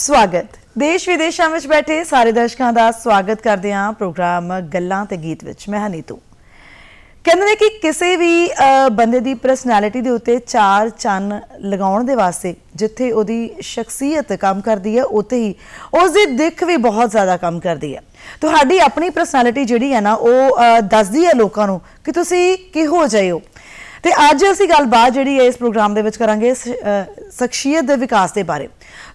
ਸਵਾਗਤ ਦੇਸ਼ ਵਿਦੇਸ਼ਾਂ ਵਿੱਚ ਬੈਠੇ ਸਾਰੇ ਦਰਸ਼ਕਾਂ ਦਾ ਸਵਾਗਤ ਕਰਦੇ ਹਾਂ ਪ੍ਰੋਗਰਾਮ ਗੱਲਾਂ ਤੇ ਗੀਤ ਵਿੱਚ ਮੈਂ ਹਨੀਤੂ ਕਹਿੰਦੇ ਨੇ ਕਿ ਕਿਸੇ ਵੀ ਬੰਦੇ ਦੀ ਪਰਸਨੈਲਿਟੀ ਦੇ ਉੱਤੇ ਚਾਰ ਚੰਨ ਲਗਾਉਣ ਦੇ ਵਾਸਤੇ ਜਿੱਥੇ ਉਹਦੀ ਸ਼ਖਸੀਅਤ ਕੰਮ ਕਰਦੀ ਹੈ ਉੱਥੇ ਹੀ ਉਸ ਦੀ ਦਿੱਖ ਵੀ ਬਹੁਤ ਜ਼ਿਆਦਾ ਕੰਮ ਕਰਦੀ ਹੈ ਤੁਹਾਡੀ ਆਪਣੀ ਪਰਸਨੈਲਿਟੀ ਜਿਹੜੀ ਹੈ ਨਾ ਉਹ ਦੱਸਦੀ ਹੈ ਲੋਕਾਂ ਨੂੰ ਕਿ ਤੁਸੀਂ ਕਿਹੋ ਜਿਹੇ ਹੋ ਤੇ ਅੱਜ ਅਸੀਂ ਗੱਲਬਾਤ ਜਿਹੜੀ ਹੈ ਇਸ ਪ੍ਰੋਗਰਾਮ ਦੇ ਵਿੱਚ ਕਰਾਂਗੇ ਸ਼ਖਸੀਅਤ ਦੇ ਵਿਕਾਸ ਦੇ ਬਾਰੇ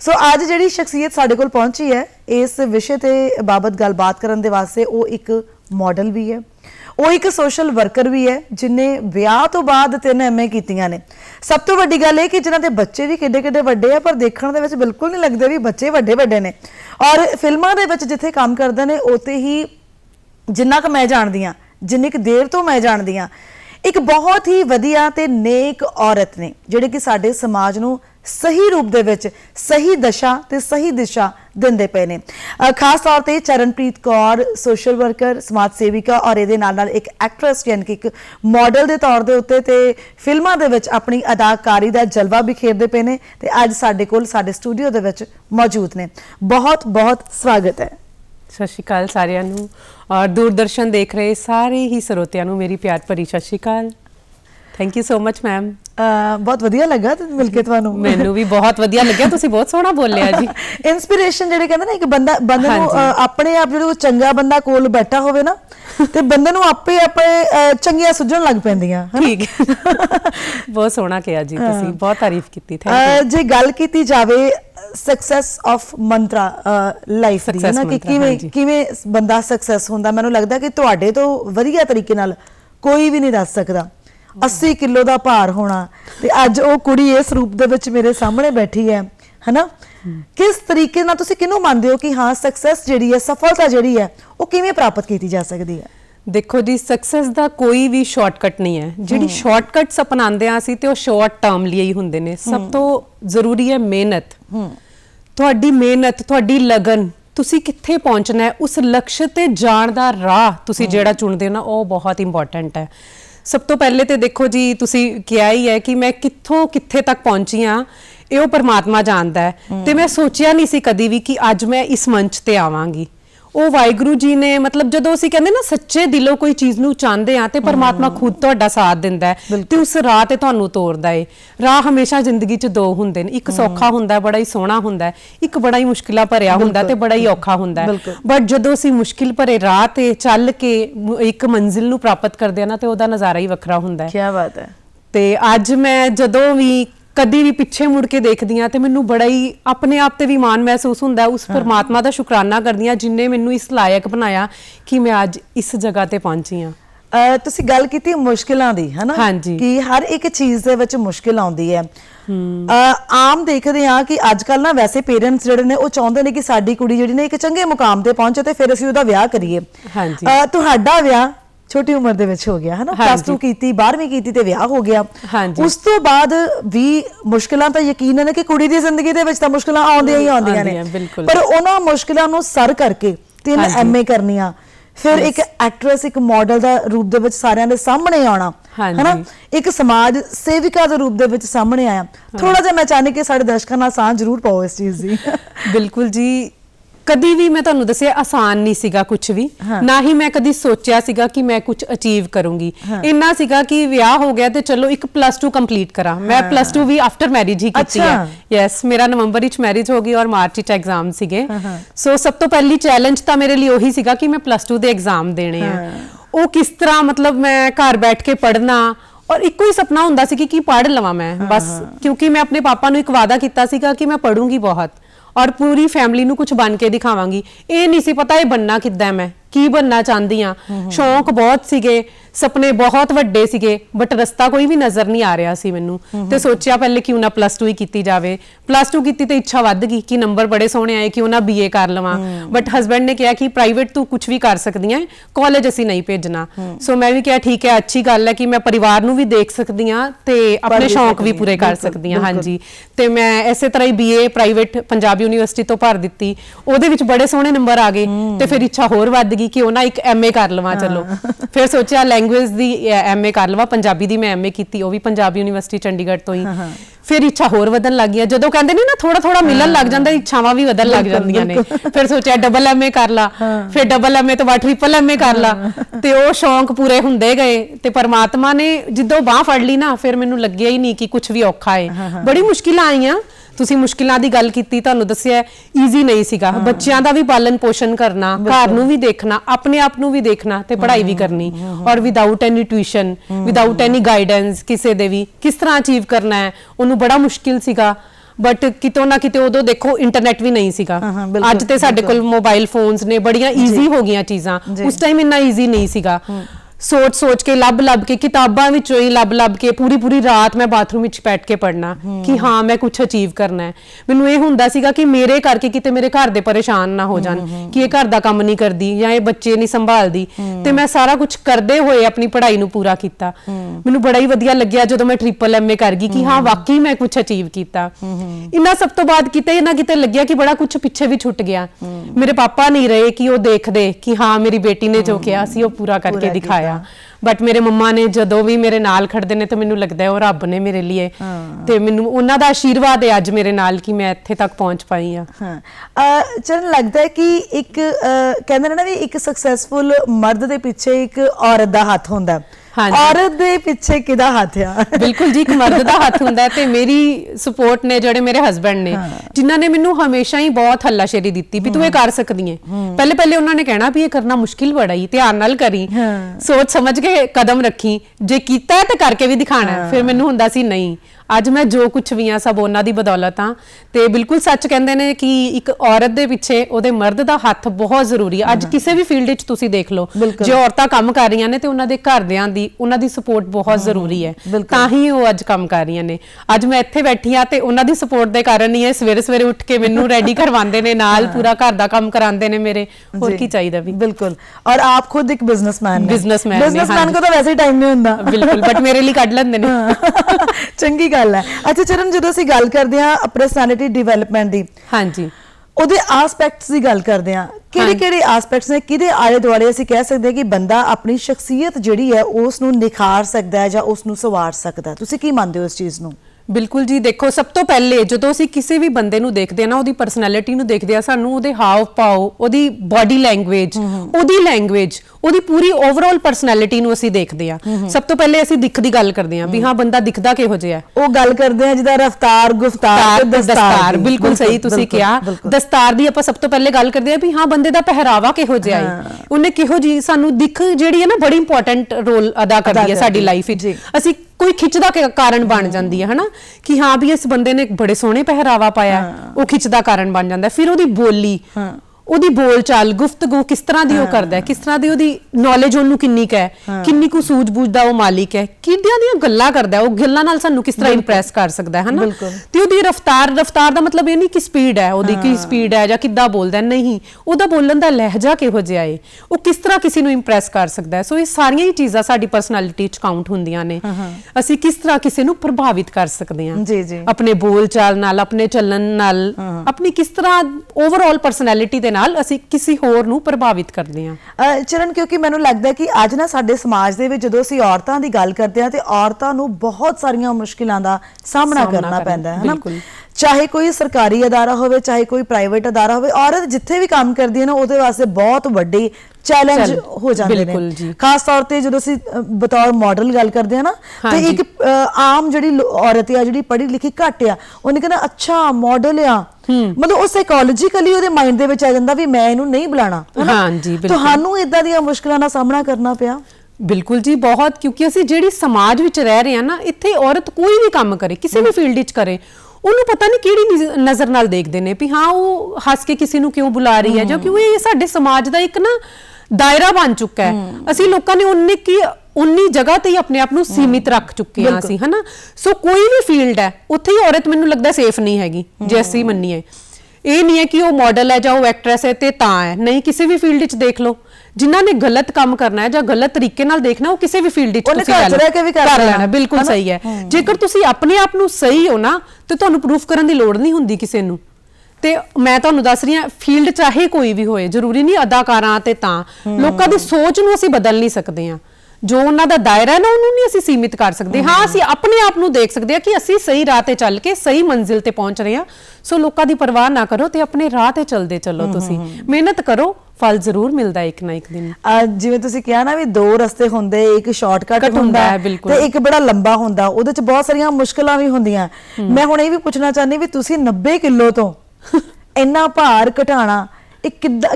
ਸੋ ਅੱਜ ਜਿਹੜੀ ਸ਼ਖਸੀਅਤ ਸਾਡੇ ਕੋਲ ਪਹੁੰਚੀ ਹੈ ਇਸ ਵਿਸ਼ੇ ਤੇ ਬਾਬਤ ਗੱਲਬਾਤ ਕਰਨ ਦੇ ਵਾਸਤੇ ਉਹ ਇੱਕ ਮਾਡਲ ਵੀ ਹੈ ਉਹ ਇੱਕ ਸੋਸ਼ਲ ਵਰਕਰ ਵੀ ਹੈ ਜਿਨੇ ਵਿਆਹ ਤੋਂ ਬਾਅਦ ਤਿੰਨ ਐਮਏ ਕੀਤੀਆਂ ਨੇ ਸਭ ਤੋਂ ਵੱਡੀ ਗੱਲ ਇਹ ਕਿ ਜਿਨ੍ਹਾਂ ਦੇ ਬੱਚੇ ਵੀ ਕਿੱਡੇ ਕਿੱਡੇ ਵੱਡੇ ਆ ਪਰ ਦੇਖਣ ਦੇ ਵਿੱਚ ਬਿਲਕੁਲ ਨਹੀਂ ਲੱਗਦੇ ਵੀ ਬੱਚੇ ਵੱਡੇ ਵੱਡੇ ਨੇ ਔਰ ਫਿਲਮਾਂ ਦੇ ਵਿੱਚ ਜਿੱਥੇ ਕੰਮ ਕਰਦੇ ਨੇ ਉਥੇ ਹੀ ਜਿੰਨਾ ਕ ਮੈਂ ਜਾਣਦੀ ਆ ਜਿੰਨੀ ਕ ਦੇਰ ਤੋਂ ਮੈਂ ਜਾਣਦੀ ਆ ਇੱਕ ਬਹੁਤ ਹੀ ਵਧੀਆ ਤੇ ਨੇਕ ਔਰਤ ਨੇ ਜਿਹੜੇ ਕਿ ਸਾਡੇ ਸਮਾਜ ਨੂੰ ਸਹੀ ਰੂਪ ਦੇ ਵਿੱਚ ਸਹੀ ਦਸ਼ਾ ਤੇ ਸਹੀ ਦਿਸ਼ਾ ਦਿੰਦੇ ਪਏ ਨੇ ਖਾਸ ਤੌਰ ਤੇ ਚਰਨਪ੍ਰੀਤ ਕੌਰ ਸੋਸ਼ਲ ਵਰਕਰ ਸਮਾਜ ਸੇਵਿਕਾ ਔਰ ਇਹਦੇ ਨਾਲ ਨਾਲ ਇੱਕ ਐਕਟਰੈਸ ਯਾਨੀ ਕਿ ਇੱਕ ਮਾਡਲ ਦੇ ਤੌਰ ਦੇ ਉੱਤੇ ਤੇ ਫਿਲਮਾਂ ਦੇ ਵਿੱਚ ਆਪਣੀ ਅਦਾਕਾਰੀ ਦਾ ਜਲਵਾ ਬਿਖੇਰਦੇ ਪਏ ਨੇ ਤੇ ਅੱਜ ਸਾਡੇ ਕੋਲ ਸਾਡੇ ਸਟੂਡੀਓ ਦੇ ਵਿੱਚ ਮੌਜੂਦ ਨੇ ਬਹੁਤ ਬਹੁਤ ਸਵਾਗਤ ਹੈ ਸਤਿ ਸ਼੍ਰੀ ਅਕਾਲ ਸਾਰਿਆਂ ਨੂੰ ਔਰ ਦੂਰਦਰਸ਼ਨ ਦੇਖ ਰਹੇ ਸਾਰੇ ਹੀ ਸਰੋਤਿਆਂ ਨੂੰ ਮੇਰੀ ਪਿਆਰ ਭਰੀ ਸਤਿ ਸ਼੍ਰੀ ਅਕਾਲ thank you so much ma'am ਬਹੁਤ ਵਧੀਆ ਲੱਗਾ ਮਿਲ ਕੇ ਤੁਹਾਨੂੰ ਮੈਨੂੰ ਵੀ ਬਹੁਤ ਵਧੀਆ ਲੱਗਿਆ ਤੁਸੀਂ ਬਹੁਤ ਸੋਹਣਾ ਬੋਲਿਆ ਜੀ ਇਨਸਪੀਰੇਸ਼ਨ ਜਿਹੜੇ ਕਹਿੰਦੇ ਨਾ ਇੱਕ ਬੰਦਾ ਬੰਦੇ ਨੂੰ ਆਪਣੇ ਆਪ ਜਿਹੜਾ ਚੰਗਾ ਬੰਦਾ ਕੋਲ ਬੈਠਾ ਹੋਵੇ ਨਾ ਤੇ ਬੰਦੇ ਨੂੰ ਆਪੇ ਆਪਣੇ ਚੰਗੀਆਂ ਸੁਝਣ ਲੱਗ ਪੈਂਦੀਆਂ ਠੀਕ ਬਹੁਤ ਸੋਹਣਾ ਕਿਹਾ ਜੀ ਤੁਸੀਂ ਬਹੁਤ ਤਾਰੀਫ ਕੀਤੀ ਥੈਂਕ ਯੂ ਜੇ ਗੱਲ ਕੀਤੀ ਜਾਵੇ ਸਕਸੈਸ ਆਫ ਮੰਤਰਾ ਲਾਈਫ ਦੀ ਨਾ ਕਿ ਕਿਵੇਂ ਕਿਵੇਂ ਬੰਦਾ ਸਕਸੈਸ ਹੁੰਦਾ ਮੈਨੂੰ ਲੱਗਦਾ ਕਿ ਤੁਹਾਡੇ ਤੋਂ ਵਧੀਆ ਤਰੀਕੇ ਨਾਲ ਕੋਈ ਵੀ ਨਹੀਂ ਦੱਸ ਸਕਦਾ 80 ਕਿਲੋ ਦਾ ਭਾਰ ਹੋਣਾ ਤੇ ਅੱਜ ਉਹ ਕੁੜੀ ਇਸ ਰੂਪ ਦੇ ਵਿੱਚ ਮੇਰੇ ਸਾਹਮਣੇ ਬੈਠੀ ਹੈ ਹਨਾ ਕਿਸ ਤਰੀਕੇ ਨਾਲ ਤੁਸੀਂ ਕਿਹਨੂੰ ਮੰਨਦੇ ਹੋ ਕਿ ਹਾਂ ਸਕਸੈਸ ਜਿਹੜੀ ਹੈ ਸਫਲਤਾ ਜਿਹੜੀ ਹੈ ਉਹ ਕਿਵੇਂ ਪ੍ਰਾਪਤ ਕੀਤੀ ਜਾ ਸਕਦੀ ਹੈ ਦੇਖੋ ਜੀ ਸਕਸੈਸ ਦਾ ਕੋਈ ਵੀ ਸ਼ਾਰਟਕਟ ਨਹੀਂ ਹੈ ਜਿਹੜੀ ਸ਼ਾਰਟਕਟਸ ਅਪਣਾਉਂਦੇ ਆ ਅਸੀਂ ਤੇ ਉਹ ਸ਼ਾਰਟ ਟਰਮ ਲਈ ਹੀ ਹੁੰਦੇ ਨੇ ਸਭ ਤੋਂ ਜ਼ਰੂਰੀ ਹੈ ਮਿਹਨਤ ਤੁਹਾਡੀ ਮਿਹਨਤ ਤੁਹਾਡੀ ਲਗਨ ਤੁਸੀਂ ਕਿੱਥੇ ਪਹੁੰਚਣਾ ਹੈ ਉਸ ਲਕਸ਼ ਤੇ ਜਾਣ ਦਾ ਰਾਹ ਤੁਸੀਂ ਜਿਹੜਾ ਚੁਣਦੇ ਹੋ ਨਾ ਉਹ ਬਹੁਤ ਇੰਪੋਰਟੈਂਟ ਹੈ ਸਭ ਤੋਂ ਪਹਿਲੇ ਤੇ ਦੇਖੋ ਜੀ ਤੁਸੀਂ ਕਿਹਾ ਹੀ ਹੈ ਕਿ ਮੈਂ ਕਿੱਥੋਂ ਕਿੱਥੇ ਤੱਕ ਪਹੁੰਚੀ ਆ ਇਹ ਉਹ ਪਰਮਾਤਮਾ ਜਾਣਦਾ ਹੈ ਤੇ ਮੈਂ ਸੋਚਿਆ ਨਹੀਂ ਸੀ ਕਦੀ ਵੀ ਕਿ ਅੱਜ ਮੈਂ ਇਸ ਮੰਚ ਤੇ ਆਵਾਂਗੀ ਉਹ ਵਾਹਿਗੁਰੂ ਜੀ ਨੇ ਮਤਲਬ ਜਦੋਂ ਅਸੀਂ ਕਹਿੰਦੇ ਨਾ ਸੱਚੇ ਦਿਲੋਂ ਕੋਈ ਚੀਜ਼ ਨੂੰ ਚਾਹੁੰਦੇ ਆ ਤੇ ਪਰਮਾਤਮਾ ਖੁਦ ਤੁਹਾਡਾ ਸਾਥ ਦਿੰਦਾ ਹੈ ਤੇ ਉਸ ਰਾਹ ਤੇ ਤੁਹਾਨੂੰ ਤੋਰਦਾ ਏ ਰਾਹ ਹਮੇਸ਼ਾ ਜ਼ਿੰਦਗੀ 'ਚ ਦੋ ਹੁੰਦੇ ਨੇ ਇੱਕ ਸੌਖਾ ਹੁੰਦਾ ਬੜਾ ਹੀ ਸੋਹਣਾ ਹੁੰਦਾ ਇੱਕ ਬੜਾ ਹੀ ਮੁਸ਼ਕਿਲਾਂ ਭਰਿਆ ਹੁੰਦਾ ਤੇ ਬੜਾ ਹੀ ਔਖਾ ਹੁੰਦਾ ਬਟ ਜਦੋਂ ਅਸੀਂ ਮੁਸ਼ਕਿਲ ਭਰੇ ਰਾਹ ਤੇ ਚੱਲ ਕੇ ਇੱਕ ਮੰਜ਼ਿਲ ਨੂੰ ਪ੍ਰਾਪਤ ਕਰਦੇ ਆ ਨਾ ਤੇ ਉਹਦਾ ਨਜ਼ਾਰਾ ਹੀ ਵੱਖਰਾ ਹੁੰਦਾ ਹੈ ਕੀ ਬਾਤ ਹੈ ਤੇ ਅੱਜ ਮੈਂ ਜਦੋਂ ਵੀ ਕਦੀ ਵੀ ਪਿੱਛੇ ਮੁੜ ਕੇ ਦੇਖਦੀ ਆ ਤੇ ਮੈਨੂੰ ਬੜਾ ਹੀ ਆਪਣੇ ਆਪ ਤੇ ਵੀ ਮਾਣ ਮਹਿਸੂਸ ਹੁੰਦਾ ਉਸ ਪਰਮਾਤਮਾ ਦਾ ਸ਼ੁਕਰਾਨਾ ਕਰਦੀ ਆ ਜਿਨਨੇ ਮੈਨੂੰ ਇਸ ਲਾਇਕ ਬਣਾਇਆ ਕਿ ਮੈਂ ਅੱਜ ਇਸ ਜਗ੍ਹਾ ਤੇ ਪਹੁੰਚੀ ਆ ਤੁਸੀਂ ਗੱਲ ਕੀਤੀ ਮੁਸ਼ਕਿਲਾਂ ਦੀ ਹਨਾ ਕਿ ਹਰ ਇੱਕ ਚੀਜ਼ ਦੇ ਵਿੱਚ ਮੁਸ਼ਕਿਲ ਆਉਂਦੀ ਹੈ ਆਮ ਦੇਖਦੇ ਆ ਕਿ ਅੱਜ ਕੱਲ ਨਾ ਵੈਸੇ ਪੇਰੈਂਟਸ ਜਿਹੜੇ ਨੇ ਉਹ ਚਾਹੁੰਦੇ ਨੇ ਕਿ ਸਾਡੀ ਕੁੜੀ ਜਿਹੜੀ ਨੇ ਇੱਕ ਚੰਗੇ ਮੁਕਾਮ ਤੇ ਪਹੁੰਚੇ ਤੇ ਫਿਰ ਅਸੀਂ ਉਹਦਾ ਵਿਆਹ ਕਰੀਏ ਤੁਹਾਡਾ ਵਿਆਹ ਛੋਟੀ ਉਮਰ ਦੇ ਵਿੱਚ ਹੋ ਗਿਆ ਨਾ ਪਲੱਸ 2 ਕੀਤੀ 12ਵੀਂ ਕੀਤੀ ਤੇ ਵਿਆਹ ਹੋ ਗਿਆ ਉਸ ਤੋਂ ਬਾਅਦ ਵੀ ਮੁਸ਼ਕਲਾਂ ਤਾਂ ਯਕੀਨ ਹੈ ਕਿ ਕੁੜੀ ਦੀ ਜ਼ਿੰਦਗੀ ਦੇ ਵਿੱਚ ਤਾਂ ਮੁਸ਼ਕਲਾਂ ਆਉਂਦੀਆਂ ਹੀ ਆਉਂਦੀਆਂ ਨੇ ਪਰ ਉਹਨਾਂ ਮੁਸ਼ਕਲਾਂ ਨੂੰ ਸਰ ਕਰਕੇ ਤਿੰਨ ਐਮਏ ਕਰਨੀਆਂ ਫਿਰ ਇੱਕ ਐਕਟਰੈਸ ਇੱਕ ਮਾਡਲ ਦਾ ਰੂਪ ਦੇ ਵਿੱਚ ਸਾਰਿਆਂ ਦੇ ਸਾਹਮਣੇ ਆਉਣਾ ਨਾ ਇੱਕ ਸਮਾਜ ਸੇਵਿਕਾ ਦੇ ਰੂਪ ਦੇ ਵਿੱਚ ਸਾਹਮਣੇ ਆਇਆ ਥੋੜਾ ਜਿਹਾ ਮੈਂ ਚਾਹਨੀ ਕਿ ਸਾਡੇ ਦਰਸ਼ਕਾਂ ਨਾਲ ਸਾਂਝ ਜ਼ਰੂਰ ਪਾਓ ਇਸ ਚੀਜ਼ ਦੀ ਬਿਲਕੁਲ ਜੀ ਕਦੀ ਵੀ ਮੈਂ ਤੁਹਾਨੂੰ ਦੱਸਿਆ ਆਸਾਨ ਨਹੀਂ ਸੀਗਾ ਕੁਝ ਵੀ ਨਾ ਹੀ ਮੈਂ ਕਦੀ ਸੋਚਿਆ ਸੀਗਾ ਕਿ ਮੈਂ ਕੁਝ ਅਚੀਵ ਕਰੂੰਗੀ ਇੰਨਾ ਸੀਗਾ ਕਿ ਵਿਆਹ ਹੋ ਗਿਆ ਤੇ ਚਲੋ ਇੱਕ ਪਲੱਸ 2 ਕੰਪਲੀਟ ਕਰਾਂ ਮੈਂ ਪਲੱਸ 2 ਵੀ ਆਫਟਰ ਮੈਰਿਜ ਹੀ ਕੀਤੀ ਹੈ ਯੈਸ ਮੇਰਾ ਨਵੰਬਰ ਵਿੱਚ ਮੈਰਿਜ ਹੋ ਗਈ ਔਰ ਮਾਰਚ ਵਿੱਚ ਐਗਜ਼ਾਮ ਸੀਗੇ ਸੋ ਸਭ ਤੋਂ ਪਹਿਲੀ ਚੈਲੰਜ ਤਾਂ ਮੇਰੇ ਲਈ ਉਹੀ ਸੀਗਾ ਕਿ ਮੈਂ ਪਲੱਸ 2 ਦੇ ਐਗਜ਼ਾਮ ਦੇਣੇ ਆ ਉਹ ਕਿਸ ਤਰ੍ਹਾਂ ਮਤਲਬ ਮੈਂ ਘਰ ਬੈਠ ਕੇ ਪੜਨਾ ਔਰ ਇੱਕੋ ਹੀ ਸੁਪਨਾ ਹੁੰਦਾ ਸੀ ਕਿ ਕੀ ਪੜ੍ਹ ਲਵਾਂ ਮੈਂ ਬਸ ਕਿਉਂਕਿ ਮੈਂ ਆਪਣੇ ਪਾਪਾ ਨੂੰ ਇੱਕ ਵਾਅਦਾ ਕੀਤਾ ਸੀਗਾ ਕਿ ਮੈਂ ਪੜੂੰਗੀ ਬਹੁਤ ਔਰ ਪੂਰੀ ਫੈਮਿਲੀ ਨੂੰ ਕੁਝ ਬਣ ਕੇ ਦਿਖਾਵਾਂਗੀ ਇਹ ਨਹੀਂ ਸੀ ਪਤਾ ਇਹ ਬੰਨਾ ਕਿੱਦਾਂ ਮੈਂ ਕੀ ਬੰਨਾ ਚਾਹੁੰਦੀ ਆ ਸ਼ੌਂਕ ਬਹੁਤ ਸੀਗੇ ਸੁਪਨੇ ਬਹੁਤ ਵੱਡੇ ਸੀਗੇ ਬਟ ਰਸਤਾ ਕੋਈ ਵੀ ਨਜ਼ਰ ਨਹੀਂ ਆ ਰਿਹਾ ਸੀ ਮੈਨੂੰ ਤੇ ਸੋਚਿਆ ਪਹਿਲੇ ਕਿਉਂ ਨਾ ਪਲੱਸ 2 ਹੀ ਕੀਤੀ ਜਾਵੇ ਪਲੱਸ 2 ਕੀਤੀ ਤੇ ਇੱਛਾ ਵੱਧ ਗਈ ਕਿ ਨੰਬਰ ਬੜੇ ਸੋਹਣੇ ਆਏ ਕਿ ਉਹਨਾਂ ਬੀਏ ਕਰ ਲਵਾਂ ਬਟ ਹਸਬੰਡ ਨੇ ਕਿਹਾ ਕਿ ਪ੍ਰਾਈਵੇਟ ਤੂੰ ਕੁਝ ਵੀ ਕਰ ਸਕਦੀ ਹੈ ਕਾਲਜ ਅਸੀਂ ਨਹੀਂ ਭੇਜਣਾ ਸੋ ਮੈਂ ਵੀ ਕਿਹਾ ਠੀਕ ਹੈ ਅੱਛੀ ਗੱਲ ਹੈ ਕਿ ਮੈਂ ਪਰਿਵਾਰ ਨੂੰ ਵੀ ਦੇਖ ਸਕਦੀ ਹਾਂ ਤੇ ਆਪਣੇ ਸ਼ੌਂਕ ਵੀ ਪੂਰੇ ਕਰ ਸਕਦੀ ਹਾਂ ਹਾਂਜੀ ਤੇ ਮੈਂ ਐਸੇ ਤਰ੍ਹਾਂ ਹੀ ਬੀਏ ਪ੍ਰਾਈਵੇਟ ਪੰਜਾਬ ਯੂਨੀਵਰਸਿਟੀ ਤੋਂ ਭਰ ਦਿੱਤੀ ਉਹਦੇ ਵਿੱਚ ਬੜੇ ਸੋਹਣੇ ਨੰਬਰ ਆ ਗਏ ਤੇ ਫਿਰ ਇੱਛਾ ਹੋਰ ਵੱਧ ਗਈ ਕਿ ਉਹਨਾਂ ਇੱਕ ਐਮਏ ਕਰ ਲਵਾਂ ਚਲੋ ਫਿਰ ਸੋਚਿਆ ਲੈਂਗੁਏਜ ਦੀ ਐਮਏ ਕਰ ਲਵਾ ਪੰਜਾਬੀ ਦੀ ਮੈਂ ਐਮਏ ਕੀਤੀ ਉਹ ਵੀ ਪੰਜਾਬ ਯੂਨੀਵਰਸਿਟੀ ਚੰਡੀਗੜ੍ਹ ਤੋਂ ਹੀ ਫਿਰ ਇੱਛਾ ਹੋਰ ਵਧਣ ਲੱਗ ਗਈ ਜਦੋਂ ਕਹਿੰਦੇ ਨੇ ਨਾ ਥੋੜਾ ਥੋੜਾ ਮਿਲਣ ਲੱਗ ਜਾਂਦਾ ਇੱਛਾਵਾਂ ਵੀ ਵਧਣ ਲੱਗ ਜਾਂਦੀਆਂ ਨੇ ਫਿਰ ਸੋਚਿਆ ਡਬਲ ਐਮਏ ਕਰ ਲਾ ਫਿਰ ਡਬਲ ਐਮਏ ਤੋਂ ਬਾਅਦ ਟ੍ਰਿਪਲ ਐਮਏ ਕਰ ਲਾ ਤੇ ਉਹ ਸ਼ੌਂਕ ਪੂਰੇ ਹੁੰਦੇ ਗਏ ਤੇ ਪਰਮਾਤਮਾ ਨੇ ਜਦੋਂ ਬਾਹ ਫੜ ਲਈ ਨਾ ਫਿਰ ਮੈਨੂੰ ਲੱਗਿਆ ਹੀ ਨਹੀਂ ਕਿ ਕੁਝ ਵੀ ਔਖਾ ਹੈ ਬੜੀ ਮੁਸ਼ਕਿਲਾਂ ਆਈਆਂ ਤੁਸੀਂ ਮੁਸ਼ਕਿਲਾਂ ਦੀ ਗੱਲ ਕੀਤੀ ਤੁਹਾਨੂੰ ਦੱਸਿਆ ਈਜ਼ੀ ਨਹੀਂ ਸੀਗਾ ਬੱਚਿਆਂ ਦਾ ਵੀ ਪਾਲਣ ਪੋਸ਼ਣ ਕਰਨਾ ਘਰ ਨੂੰ ਵੀ ਦੇਖਣਾ ਆਪਣੇ ਆਪ ਨੂੰ ਵੀ ਦੇਖਣਾ ਤੇ ਪੜ੍ਹਾਈ ਵੀ ਕਰਨੀ ਔਰ without any tuition without any guidance ਕਿਸੇ ਦੇ ਵੀ ਕਿਸ ਤਰ੍ਹਾਂ ਅਚੀਵ ਕਰਨਾ ਹੈ ਉਹਨੂੰ ਬੜਾ ਮੁਸ਼ਕਿਲ ਸੀਗਾ ਬਟ ਕਿਤੋਂ ਨਾ ਕਿਤੇ ਉਦੋਂ ਦੇਖੋ ਇੰਟਰਨੈਟ ਵੀ ਨਹੀਂ ਸੀਗਾ ਅੱਜ ਤੇ ਸਾਡੇ ਕੋਲ ਮੋਬਾਈਲ ਫੋਨਸ ਨੇ ਬੜੀਆਂ ਈਜ਼ੀ ਹੋ ਗਈਆਂ ਚੀਜ਼ਾਂ ਉਸ ਟਾਈਮ ਇੰਨਾ ਈਜ਼ੀ ਨਹੀਂ ਸੀਗਾ ਸੋਚ-ਸੋਚ ਕੇ ਲੱਭ-ਲੱਭ ਕੇ ਕਿਤਾਬਾਂ ਵਿੱਚੋਂ ਹੀ ਲੱਭ-ਲੱਭ ਕੇ ਪੂਰੀ-ਪੂਰੀ ਰਾਤ ਮੈਂ ਬਾਥਰੂਮ ਵਿੱਚ ਬੈਠ ਕੇ ਪੜਨਾ ਕਿ ਹਾਂ ਮੈਂ ਕੁਝ ਅਚੀਵ ਕਰਨਾ ਹੈ ਮੈਨੂੰ ਇਹ ਹੁੰਦਾ ਸੀਗਾ ਕਿ ਮੇਰੇ ਕਰਕੇ ਕਿਤੇ ਮੇਰੇ ਘਰ ਦੇ ਪਰੇਸ਼ਾਨ ਨਾ ਹੋ ਜਾਣ ਕਿ ਇਹ ਘਰ ਦਾ ਕੰਮ ਨਹੀਂ ਕਰਦੀ ਜਾਂ ਇਹ ਬੱਚੇ ਨਹੀਂ ਸੰਭਾਲਦੀ ਤੇ ਮੈਂ ਸਾਰਾ ਕੁਝ ਕਰਦੇ ਹੋਏ ਆਪਣੀ ਪੜ੍ਹਾਈ ਨੂੰ ਪੂਰਾ ਕੀਤਾ ਮੈਨੂੰ ਬੜਾ ਹੀ ਵਧੀਆ ਲੱਗਿਆ ਜਦੋਂ ਮੈਂ ਟ੍ਰਿਪਲ ਐਮਏ ਕਰ ਗਈ ਕਿ ਹਾਂ ਵਾਕਈ ਮੈਂ ਕੁਝ ਅਚੀਵ ਕੀਤਾ ਇਹਨਾਂ ਸਭ ਤੋਂ ਬਾਅਦ ਕਿਤੇ ਨਾ ਕਿਤੇ ਲੱਗਿਆ ਕਿ ਬੜਾ ਕੁਝ ਪਿੱਛੇ ਵੀ ਛੁੱਟ ਗਿਆ ਮੇਰੇ ਪਾਪਾ ਨਹੀਂ ਰਹੇ ਕਿ ਉਹ ਦੇਖਦੇ ਕਿ ਹਾਂ ਮੇਰੀ ਬੇਟੀ ਨੇ ਜੋ ਕਿਹਾ ਸੀ ਉਹ ਪੂਰਾ ਕਰਕੇ ਦਿਖਾਇਆ ਆਇਆ ਬਟ ਮੇਰੇ ਮੰਮਾ ਨੇ ਜਦੋਂ ਵੀ ਮੇਰੇ ਨਾਲ ਖੜਦੇ ਨੇ ਤਾਂ ਮੈਨੂੰ ਲੱਗਦਾ ਉਹ ਰੱਬ ਨੇ ਮੇਰੇ ਲਈ ਤੇ ਮੈਨੂੰ ਉਹਨਾਂ ਦਾ ਆਸ਼ੀਰਵਾਦ ਹੈ ਅੱਜ ਮੇਰੇ ਨਾਲ ਕਿ ਮੈਂ ਇੱਥੇ ਤੱਕ ਪਹੁੰਚ ਪਾਈ ਆ ਹਾਂ ਚਲ ਲੱਗਦਾ ਹੈ ਕਿ ਇੱਕ ਕਹਿੰਦੇ ਨੇ ਨਾ ਵੀ ਇੱਕ ਸਕਸੈਸਫੁਲ ਮਰਦ ਦੇ ਪਿੱਛੇ ਇੱਕ ਔਰਤ ਦਾ ਹੱਥ ਹੁੰਦਾ ਹੈ ਔਰਤ ਦੇ ਪਿੱਛੇ ਕਿਹਦਾ ਹੱਥ ਆ ਬਿਲਕੁਲ ਜੀ ਇੱਕ ਮਰਦ ਦਾ ਹੱਥ ਹੁੰਦਾ ਤੇ ਮੇਰੀ ਸਪੋਰਟ ਨੇ ਜਿਹੜੇ ਮੇਰੇ ਹਸਬੰਡ ਨੇ ਜਿਨ੍ਹਾਂ ਨੇ ਮੈਨੂੰ ਹਮੇਸ਼ਾ ਹੀ ਬਹੁਤ ਹੱਲਾਸ਼ੇਰੀ ਦਿੱਤੀ ਵੀ ਤੂੰ ਇਹ ਕਰ ਸਕਦੀ ਹੈ ਪਹਿਲੇ ਪਹਿਲੇ ਉਹਨਾਂ ਨੇ ਕਹਿਣਾ ਵੀ ਇਹ ਕਰਨਾ ਮੁਸ਼ਕਿਲ ਬੜਾ ਹੀ ਧਿਆਨ ਨਾਲ ਕਰੀ ਸੋਚ ਸਮਝ ਕੇ ਕਦਮ ਰੱਖੀ ਜੇ ਕੀਤਾ ਤਾਂ ਕਰਕੇ ਵੀ ਦਿਖਾਣਾ ਫਿਰ ਮੈਨੂੰ ਹੁੰਦਾ ਸੀ ਨਹੀਂ ਅੱਜ ਮੈਂ ਜੋ ਕੁਝ ਵੀ ਆ ਸਭ ਉਹਨਾਂ ਦੀ ਬਦੌਲਤ ਆ ਤੇ ਬਿਲਕੁਲ ਸੱਚ ਕਹਿੰਦੇ ਨੇ ਕਿ ਇੱਕ ਔਰਤ ਦੇ ਪਿੱਛੇ ਉਹਦੇ ਮਰਦ ਦਾ ਹੱਥ ਬਹੁਤ ਜ਼ਰੂਰੀ ਆ ਅੱਜ ਕਿਸੇ ਵੀ ਫੀਲਡ ਵਿੱਚ ਤੁਸੀਂ ਦੇਖ ਲਓ ਜੇ ਔਰਤਾਂ ਕੰਮ ਕਰ ਰਹੀਆਂ ਨੇ ਤੇ ਉਹਨਾਂ ਦੇ ਘਰਦਿਆਂ ਦੀ ਉਹਨਾਂ ਦੀ ਸਪੋਰਟ ਬਹੁਤ ਜ਼ਰੂਰੀ ਹੈ ਤਾਂ ਹੀ ਉਹ ਅੱਜ ਕੰਮ ਕਰ ਰਹੀਆਂ ਨੇ ਅੱਜ ਮੈਂ ਇੱਥੇ ਬੈਠੀ ਆ ਤੇ ਉਹਨਾਂ ਦੀ ਸਪੋਰਟ ਦੇ ਕਾਰਨ ਹੀ ਇਹ ਸਵੇਰੇ ਸਵੇਰੇ ਉੱਠ ਕੇ ਮੈਨੂੰ ਰੈਡੀ ਕਰਵਾਉਂਦੇ ਨੇ ਨਾਲ ਪੂਰਾ ਘਰ ਦਾ ਕੰਮ ਕਰਾਉਂਦੇ ਨੇ ਮੇਰੇ ਹੋਰ ਕੀ ਚਾਹੀਦਾ ਵੀ ਬਿਲਕੁਲ ਔਰ ਆਪ ਖੁਦ ਇੱਕ ਬਿਜ਼ਨਸਮੈਨ ਨੇ ਬਿਜ਼ਨਸਮੈਨ ਬਿਜ਼ਨਸਮੈਨ ਕੋ ਤਾਂ ਵੈਸੇ ਟਾਈਮ ਨਹੀਂ ਹੁੰਦਾ ਬਿਲਕੁਲ ਬਟ ਮੇਰੇ ਲਈ ਕੱਢ ਲੈਂਦੇ ਨੇ ਚੰਗੀ ਗੱਲ ਹੈ ਅੱਛਾ ਚਰਨ ਜਦੋਂ ਅਸੀਂ ਗੱਲ ਕਰਦੇ ਆ ਪਰਸਨੈਲਿਟੀ ਡਿਵੈਲਪਮੈਂਟ ਦੀ ਹਾਂਜੀ ਉਹਦੇ ਐਸਪੈਕਟਸ ਦੀ ਗੱਲ ਕਰਦੇ ਆ ਕਿਹੜੇ ਕਿਹੜੇ ਐਸਪੈਕਟਸ ਨੇ ਕਿਹਦੇ ਆਲੇ ਦੁਆਲੇ ਅਸੀਂ ਕਹਿ ਸਕਦੇ ਹਾਂ ਕਿ ਬੰਦਾ ਆਪਣੀ ਸ਼ਖਸੀਅਤ ਜਿਹੜੀ ਹੈ ਉਸ ਨੂੰ ਨਿਖਾਰ ਸਕਦਾ ਹੈ ਜਾਂ ਉਸ ਨੂੰ ਸਵਾਰ ਸਕਦਾ ਤੁਸੀਂ ਕੀ ਮੰਨਦੇ ਹੋ ਇਸ ਚੀਜ਼ ਨੂੰ ਬਿਲਕੁਲ ਜੀ ਦੇਖੋ ਸਭ ਤੋਂ ਪਹਿਲੇ ਜਦੋਂ ਅਸੀਂ ਕਿਸੇ ਵੀ ਬੰਦੇ ਨੂੰ ਦੇਖਦੇ ਆ ਨਾ ਉਹਦੀ ਪਰਸਨੈਲਿਟੀ ਨੂੰ ਦੇਖਦੇ ਆ ਸਾਨੂੰ ਉਹਦੇ ਹਾਵ ਪਾਓ ਉਹਦੀ ਬਾਡੀ ਲੈਂਗੁਏਜ ਉਹਦੀ ਲੈਂਗੁਏਜ ਉਹਦੀ ਪੂਰੀ ਓਵਰਆਲ ਪਰਸਨੈਲਿਟੀ ਨੂੰ ਅਸੀਂ ਦੇਖਦੇ ਆ ਸਭ ਤੋਂ ਪਹਿਲੇ ਅਸੀਂ ਦਿਖ ਦੀ ਗੱਲ ਕਰਦੇ ਆ ਵੀ ਹਾਂ ਬੰਦਾ ਦਿਖਦਾ ਕਿਹੋ ਜਿਹਾ ਉਹ ਗੱਲ ਕਰਦੇ ਆ ਜਿਹਦਾ ਰਫਤਾਰ ਗੁਫਤਾਰ ਤੇ ਦਸਤਾਰ ਬਿਲਕੁਲ ਸਹੀ ਤੁਸੀਂ ਕਿਹਾ ਦਸਤਾਰ ਦੀ ਆਪਾਂ ਸਭ ਤੋਂ ਪਹਿਲੇ ਗੱਲ ਕਰਦੇ ਆ ਵੀ ਹਾਂ ਬੰਦੇ ਦਾ ਪਹਿਰਾਵਾ ਕਿਹੋ ਜਿਹਾ ਹੈ ਉਹਨੇ ਕਿਹੋ ਜੀ ਸਾਨੂੰ ਦਿਖ ਜਿਹੜੀ ਹੈ ਨਾ ਬੜੀ ਇੰਪੋਰਟੈਂਟ ਰੋਲ ਅਦਾ ਕਰਦੀ ਹੈ ਸਾਡੀ ਲਾਈਫ ਵਿੱਚ ਅਸੀਂ ਕੋਈ ਖਿੱਚ ਦਾ ਕਾਰਨ ਬਣ ਜਾਂਦੀ ਹੈ ਹਨਾ ਕਿ ਹਾਂ ਵੀ ਇਸ ਬੰਦੇ ਨੇ ਬੜੇ ਸੋਹਣੇ ਪਹਿਰਾਵਾ ਪਾਇਆ ਉਹ ਖਿੱਚ ਦਾ ਕਾਰਨ ਬਣ ਜਾਂਦਾ ਫਿਰ ਉਹਦੀ ਬੋਲੀ ਉਹਦੀ ਬੋਲਚਾਲ ਗੁਫ਼ਤਗੂ ਕਿਸ ਤਰ੍ਹਾਂ ਦੀ ਉਹ ਕਰਦਾ ਹੈ ਕਿਸ ਤਰ੍ਹਾਂ ਦੀ ਉਹਦੀ ਨੌਲੇਜ ਉਹਨੂੰ ਕਿੰਨੀ ਕੁ ਹੈ ਕਿੰਨੀ ਕੁ ਸੂਝ-ਬੂਝ ਦਾ ਉਹ ਮਾਲਿਕ ਹੈ ਕਿੰਦਿਆਂ ਦੀਆਂ ਗੱਲਾਂ ਕਰਦਾ ਉਹ ਗੱਲਾਂ ਨਾਲ ਸਾਨੂੰ ਕਿਸ ਤਰ੍ਹਾਂ ਇੰਪ੍ਰੈਸ ਕਰ ਸਕਦਾ ਹੈ ਹਨਾ ਤੇ ਉਹਦੀ ਰਫ਼ਤਾਰ ਰਫ਼ਤਾਰ ਦਾ ਮਤਲਬ ਇਹ ਨਹੀਂ ਕਿ ਸਪੀਡ ਹੈ ਉਹਦੀ ਕੀ ਸਪੀਡ ਹੈ ਜਾਂ ਕਿੱਦਾਂ ਬੋਲਦਾ ਨਹੀਂ ਉਹਦਾ ਬੋਲਣ ਦਾ ਲਹਿਜਾ ਕਿਹੋ ਜਿਹਾ ਹੈ ਉਹ ਕਿਸ ਤਰ੍ਹਾਂ ਕਿਸੇ ਨੂੰ ਇੰਪ੍ਰੈਸ ਕਰ ਸਕਦਾ ਹੈ ਸੋ ਇਹ ਸਾਰੀਆਂ ਹੀ ਚੀਜ਼ਾਂ ਸਾਡੀ ਪਰਸਨੈਲਿਟੀ 'ਚ ਕਾਊਂਟ ਹੁੰਦੀਆਂ ਨੇ ਅਸੀਂ ਕਿਸ ਤਰ੍ਹਾਂ ਕਿਸੇ ਨੂੰ ਪ੍ਰਭਾਵਿਤ ਕਰ ਸਕਦੇ ਹਾਂ ਆਪਣੇ ਬੋਲਚਾਲ ਨਾਲ ਆਪਣੇ ਚੱਲਣ ਨਾਲ ਆਪਣੀ ਕਿਸ ਤਰ੍ਹਾਂ ਓਵਰਆਲ ਪਰਸਨੈਲਿਟੀ ਦੇ ਨਾਲ ਅਸੀਂ ਕਿਸੇ ਹੋਰ ਨੂੰ ਪ੍ਰਭਾਵਿਤ ਕਰਦੇ ਹਾਂ ਚਰਨ ਕਿਉਂਕਿ ਮੈਨੂੰ ਲੱਗਦਾ ਕਿ ਅੱਜ ਨਾ ਸਾਡੇ ਸਮਾਜ ਦੇ ਵਿੱਚ ਜਦੋਂ ਅਸੀਂ ਔਰਤਾਂ ਦੀ ਗੱਲ ਕਰਦੇ ਹਾਂ ਤੇ ਔਰਤਾਂ ਨੂੰ ਬਹੁਤ ਸਾਰੀਆਂ ਮੁਸ਼ਕਿਲਾਂ ਦਾ ਸਾਹਮਣਾ ਕਰਨਾ ਪੈਂਦਾ ਹੈ ਨਾ ਚਾਹੇ ਕੋਈ ਸਰਕਾਰੀ ਅਦਾਰਾ ਹੋਵੇ ਚਾਹੇ ਕੋਈ ਪ੍ਰਾਈਵੇਟ ਅਦਾਰਾ ਹੋਵੇ ਔਰਤ ਜਿੱਥੇ ਵੀ ਕੰਮ ਕਰਦੀ ਹੈ ਨਾ ਉਹਦੇ ਵਾਸਤੇ ਬਹੁਤ ਵੱਡੀ ਚੈਲੰਜ ਹੋ ਜਾਂਦੇ ਨੇ ਖਾਸ ਤੌਰ ਤੇ ਜਦੋਂ ਅਸੀਂ ਬਤੌਰ ਮਾਡਲ ਗੱਲ ਕਰਦੇ ਆ ਨਾ ਤੇ ਇੱਕ ਆਮ ਜਿਹੜੀ ਔਰਤ ਆ ਜਿਹੜੀ ਪੜ੍ਹੀ ਲਿਖੀ ਘੱਟ ਆ ਉਹਨੇ ਕਹਿੰਦਾ ਅੱਛਾ ਮਾਡਲ ਆ ਮਤਲਬ ਉਹ ਸਾਈਕੋਲੋਜੀਕਲੀ ਉਹਦੇ ਮਾਈਂਡ ਦੇ ਵਿੱਚ ਆ ਜਾਂਦਾ ਵੀ ਮੈਂ ਇਹਨੂੰ ਨਹੀਂ ਬੁਲਾਣਾ ਜੀ ਬਿਲਕੁਲ ਤੁਹਾਨੂੰ ਇਦਾਂ ਦੀਆਂ ਮੁਸ਼ਕਲਾਂ ਦਾ ਸਾਹਮਣਾ ਕਰਨਾ ਪਿਆ ਬਿਲਕੁਲ ਜੀ ਬਹੁਤ ਕਿਉਂਕਿ ਅਸੀਂ ਜਿਹੜੀ ਸਮਾਜ ਵਿੱਚ ਰਹਿ ਰਹੇ ਆ ਨਾ ਇੱਥੇ ਔਰਤ ਕੋਈ ਵੀ ਕੰਮ ਕਰੇ ਕਿਸੇ ਵੀ ਫੀਲਡ ਵਿੱਚ ਕਰੇ ਉਹਨੂੰ ਪਤਾ ਨਹੀਂ ਕਿਹੜੀ ਨਜ਼ਰ ਨਾਲ ਦੇਖਦੇ ਨੇ ਵੀ ਹਾਂ ਉਹ ਹੱਸ ਕੇ ਕਿਸੇ ਨੂੰ ਕਿਉਂ ਬੁਲਾ ਰਹੀ ਹੈ ਕਿਉਂਕਿ ਕਿਉਂ ਇਹ ਸਾਡੇ ਸਮਾਜ ਦਾ ਇੱਕ ਨਾ ਦਾਇਰਾ ਬਣ ਚੁੱਕਾ ਹੈ ਅਸੀਂ ਲੋਕਾਂ ਨੇ ਉਹਨੇ ਕੀ ਉਨੀ ਜਗ੍ਹਾ ਤੇ ਹੀ ਆਪਣੇ ਆਪ ਨੂੰ ਸੀਮਿਤ ਰੱਖ ਚੁੱਕੇ ਹਾਂ ਅਸੀਂ ਹਨਾ ਸੋ ਕੋਈ ਵੀ ਫੀਲਡ ਹੈ ਉੱਥੇ ਹੀ ਔਰਤ ਮੈਨੂੰ ਲੱਗਦਾ ਸੇਫ ਨਹੀਂ ਹੈਗੀ ਜੇ ਅਸੀਂ ਮੰਨੀਏ ਇਹ ਨਹੀਂ ਹੈ ਕਿ ਉਹ ਮਾਡਲ ਹੈ ਜਾਂ ਉਹ ਐਕਟਰੈਸ ਹੈ ਤੇ ਤਾਂ ਹੈ ਨਹੀਂ ਕਿਸੇ ਵੀ ਫੀਲਡ ਵਿੱਚ ਦੇਖ ਲਓ ਜਿਨ੍ਹਾਂ ਨੇ ਗਲਤ ਕੰਮ ਕਰਨਾ ਹੈ ਜਾਂ ਗਲਤ ਤਰੀਕੇ ਨਾਲ ਦੇਖਣਾ ਉਹ ਕਿਸੇ ਵੀ ਫੀਲਡ ਵਿੱਚ ਤੁਸੀਂ ਕਰ ਲੈਣਾ ਬਿਲਕੁਲ ਸਹੀ ਹੈ ਜੇਕਰ ਤੁਸੀਂ ਆਪਣੇ ਆਪ ਨੂੰ ਸਹੀ ਹੋ ਨਾ ਤੇ ਤੁਹਾਨੂੰ ਪ੍ਰੂਫ ਕਰਨ ਦੀ ਲੋੜ ਨਹੀਂ ਹੁੰਦੀ ਕਿਸੇ ਨੂੰ ਤੇ ਮੈਂ ਤੁਹਾਨੂੰ ਦੱਸ ਰਹੀ ਹਾਂ ਫੀਲਡ ਚਾਹੇ ਕੋਈ ਵੀ ਹੋਏ ਜ਼ਰੂਰੀ ਨਹੀਂ ਅਦਾਕਾਰਾਂ ਤੇ ਤਾਂ ਲੋਕਾਂ ਦੀ ਸੋਚ ਨੂੰ ਅਸੀਂ ਬਦਲ ਨਹੀਂ ਸਕਦੇ ਆ ਜੋ ਉਹਨਾਂ ਦਾ ਦਾਇਰਾ ਹੈ ਨਾ ਉਹਨੂੰ ਨਹੀਂ ਅਸੀਂ ਸੀਮਿਤ ਕਰ ਸਕਦੇ ਹਾਂ ਅਸੀਂ ਆਪਣੇ ਆਪ ਨੂੰ ਦੇਖ ਸਕਦੇ ਆ ਕਿ ਅਸੀਂ ਸਹੀ ਰਾਹ ਤੇ ਚੱਲ ਕੇ ਸਹੀ ਮੰਜ਼ਿਲ ਤੇ ਪਹੁੰਚ ਰਹੇ ਹਾਂ ਸੋ ਲੋਕਾਂ ਦੀ ਪਰਵਾਹ ਨਾ ਕਰੋ ਤੇ ਆਪਣੇ ਰਾਹ ਤੇ ਚੱਲਦੇ ਚੱਲੋ ਤੁਸੀਂ ਮਿਹਨਤ ਕਰੋ ਫਲ ਜ਼ਰੂਰ ਮਿਲਦਾ ਇੱਕ ਨਾ ਇੱਕ ਦਿਨ ਜਿਵੇਂ ਤੁਸੀਂ ਕਿਹਾ ਨਾ ਵੀ ਦੋ ਰਸਤੇ ਹੁੰਦੇ ਇੱਕ ਸ਼ਾਰਟਕਟ ਹੁੰਦਾ ਤੇ ਇੱਕ ਬੜਾ ਲੰਬਾ ਹੁੰਦਾ ਉਹਦੇ ਚ ਬਹੁਤ ਸਾਰੀਆਂ ਮੁਸ਼ਕਲਾਂ ਵੀ ਹੁੰਦੀਆਂ ਮੈਂ ਹੁਣ ਇਹ ਵੀ ਪੁੱਛਣਾ ਚਾਹੁੰਦੀ ਵੀ ਤੁਸੀਂ 90 ਕਿਲੋ ਤੋਂ ਇੰਨਾ ਭਾਰ ਘਟਾਣਾ ਇਹ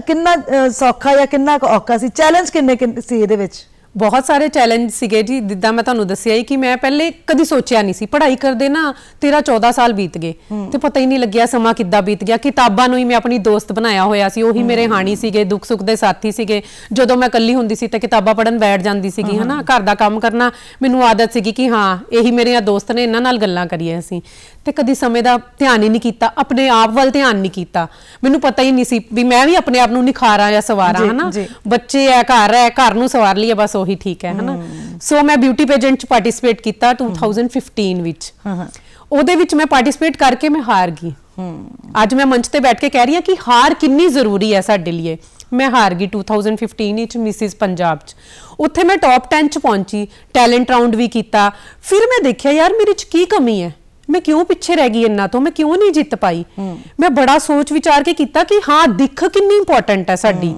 ਕਿੰਨਾ ਸੌਖਾ ਜਾਂ ਕਿੰਨਾ ਔਖਾ ਸੀ ਚੈਲੰਜ ਕਿੰਨੇ ਸੀ ਇਹਦੇ ਵਿੱਚ ਬਹੁਤ ਸਾਰੇ ਚੈਲੰਜ ਸੀਗੇ ਜੀ ਜਿੱਦਾਂ ਮੈਂ ਤੁਹਾਨੂੰ ਦੱਸਿਆ ਹੀ ਕਿ ਮੈਂ ਪਹਿਲੇ ਕਦੀ ਸੋਚਿਆ ਨਹੀਂ ਸੀ ਪੜ੍ਹਾਈ ਕਰਦੇ ਨਾ 13 14 ਸਾਲ ਬੀਤ ਗਏ ਤੇ ਪਤਾ ਹੀ ਨਹੀਂ ਲੱਗਿਆ ਸਮਾਂ ਕਿੱਦਾਂ ਬੀਤ ਗਿਆ ਕਿਤਾਬਾਂ ਨੂੰ ਹੀ ਮੈਂ ਆਪਣੀ ਦੋਸਤ ਬਣਾਇਆ ਹੋਇਆ ਸੀ ਉਹੀ ਮੇਰੇ ਹਾਣੀ ਸੀਗੇ ਦੁੱਖ ਸੁੱਖ ਦੇ ਸਾਥੀ ਸੀਗੇ ਜਦੋਂ ਮੈਂ ਇਕੱਲੀ ਹੁੰਦੀ ਸੀ ਤਾਂ ਕਿਤਾਬਾਂ ਪੜਨ ਬੈਠ ਜਾਂਦੀ ਸੀਗੀ ਹਨਾ ਘਰ ਦਾ ਕੰਮ ਕਰਨਾ ਮੈਨੂੰ ਆਦਤ ਸੀਗੀ ਕਿ ਹਾਂ ਇਹੀ ਮੇਰੇ ਦੋਸਤ ਨੇ ਇਹਨਾਂ ਨਾਲ ਗੱਲਾਂ ਕਰੀਏ ਸੀ ਤੇ ਕਦੀ ਸਮੇਂ ਦਾ ਧਿਆਨ ਹੀ ਨਹੀਂ ਕੀਤਾ ਆਪਣੇ ਆਪ ਵੱਲ ਧਿਆਨ ਨਹੀਂ ਕੀਤਾ ਮੈਨੂੰ ਪਤਾ ਹੀ ਨਹੀਂ ਸੀ ਵੀ ਮੈਂ ਵੀ ਆਪਣੇ ਆਪ ਨੂੰ ਨਿਖਾਰਾਂ ਜਾਂ ਸਵਾਰਾਂ ਹਨਾ ਬੱਚੇ ਆ ਘਰ ਹੈ ਘਰ ਨੂੰ ਸਵਾਰ ਲਈਏ ਬਸ सो तो ही ठीक है है ना सो हम्म। मैं ब्यूटी पेजेंट पार्टीसपेट किया टू थाउजेंड फिफ्टीन पार्टीसपेट करके मैं हार गई अज हम्म। मैं मंच से बैठ के कह रही हूँ कि हार कि जरूरी है साढ़े लिए मैं हार गई two thousand fifteen Mrs Punjab उत्थे मैं टॉप टेन च पहुंची टैलेंट राउंड भी किया फिर मैं देखिया यार मेरे च की कमी है मैं क्यों पिछे रह गई इन्ना तो मैं क्यों नहीं जित पाई हम्म। मैं बड़ा सोच विचार के किया कि हाँ दिख कि इंपोर्टेंट है साड़ी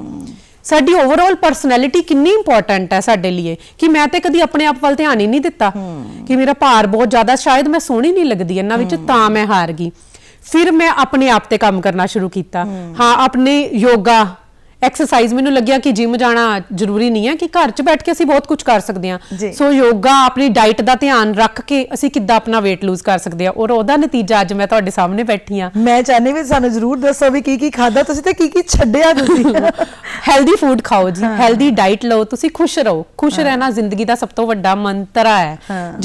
ਸਾਡੀ ਓਵਰਆਲ ਪਰਸਨੈਲਿਟੀ ਕਿੰਨੀ ਇੰਪੋਰਟੈਂਟ ਹੈ ਸਾਡੇ ਲਈ ਕਿ ਮੈਂ ਤੇ ਕਦੀ ਆਪਣੇ ਆਪ ਵੱਲ ਧਿਆਨ ਹੀ ਨਹੀਂ ਦਿੱਤਾ ਕਿ ਮੇਰਾ ਭਾਰ ਬਹੁਤ ਜ਼ਿਆਦਾ ਸ਼ਾਇਦ ਮੈਂ ਸੋਹਣੀ ਨਹੀਂ ਲੱਗਦੀ ਇਹਨਾਂ ਵਿੱਚ ਤਾਂ ਮੈਂ ਹਾਰ ਗਈ ਫਿਰ ਮੈਂ ਆਪਣੇ ਆਪ ਤੇ ਕੰਮ ਕਰਨਾ ਸ਼ੁਰੂ ਕੀਤਾ ਹਾਂ ਆਪਣੇ ਯੋਗਾ ਐਕਸਰਸਾਈਜ਼ ਮੈਨੂੰ ਲੱਗਿਆ ਕਿ ਜਿਮ ਜਾਣਾ ਜ਼ਰੂਰੀ ਨਹੀਂ ਹੈ ਕਿ ਘਰ 'ਚ ਬੈਠ ਕੇ ਅਸੀਂ ਬਹੁਤ ਕੁਝ ਕਰ ਸਕਦੇ ਹਾਂ ਸੋ ਯੋਗਾ ਆਪਣੀ ਡਾਈਟ ਦਾ ਧਿਆਨ ਰੱਖ ਕੇ ਅਸੀਂ ਕਿੱਦਾਂ ਆਪਣਾ weight lose ਕਰ ਸਕਦੇ ਹਾਂ ਔਰ ਉਹਦਾ ਨਤੀਜਾ ਅੱਜ ਮੈਂ ਤੁਹਾਡੇ ਸਾਹਮਣੇ ਬੈਠੀ ਹਾਂ ਮੈਂ ਚਾਹਨੇ ਵੀ ਸਾਨੂੰ ਜ਼ਰੂਰ ਦੱਸੋ ਵੀ ਕੀ ਕੀ ਖਾਦਾ ਤੁਸੀਂ ਤੇ ਕੀ ਕੀ ਛੱਡਿਆ ਤੁਸੀਂ ਹੈਲਦੀ ਫੂਡ ਖਾਓ ਜੀ ਹੈਲਦੀ ਡਾਈਟ ਲਓ ਤੁਸੀਂ ਖੁਸ਼ ਰਹੋ ਖੁਸ਼ ਰਹਿਣਾ ਜ਼ਿੰਦਗੀ ਦਾ ਸਭ ਤੋਂ ਵੱਡਾ ਮੰਤਰਾ ਹੈ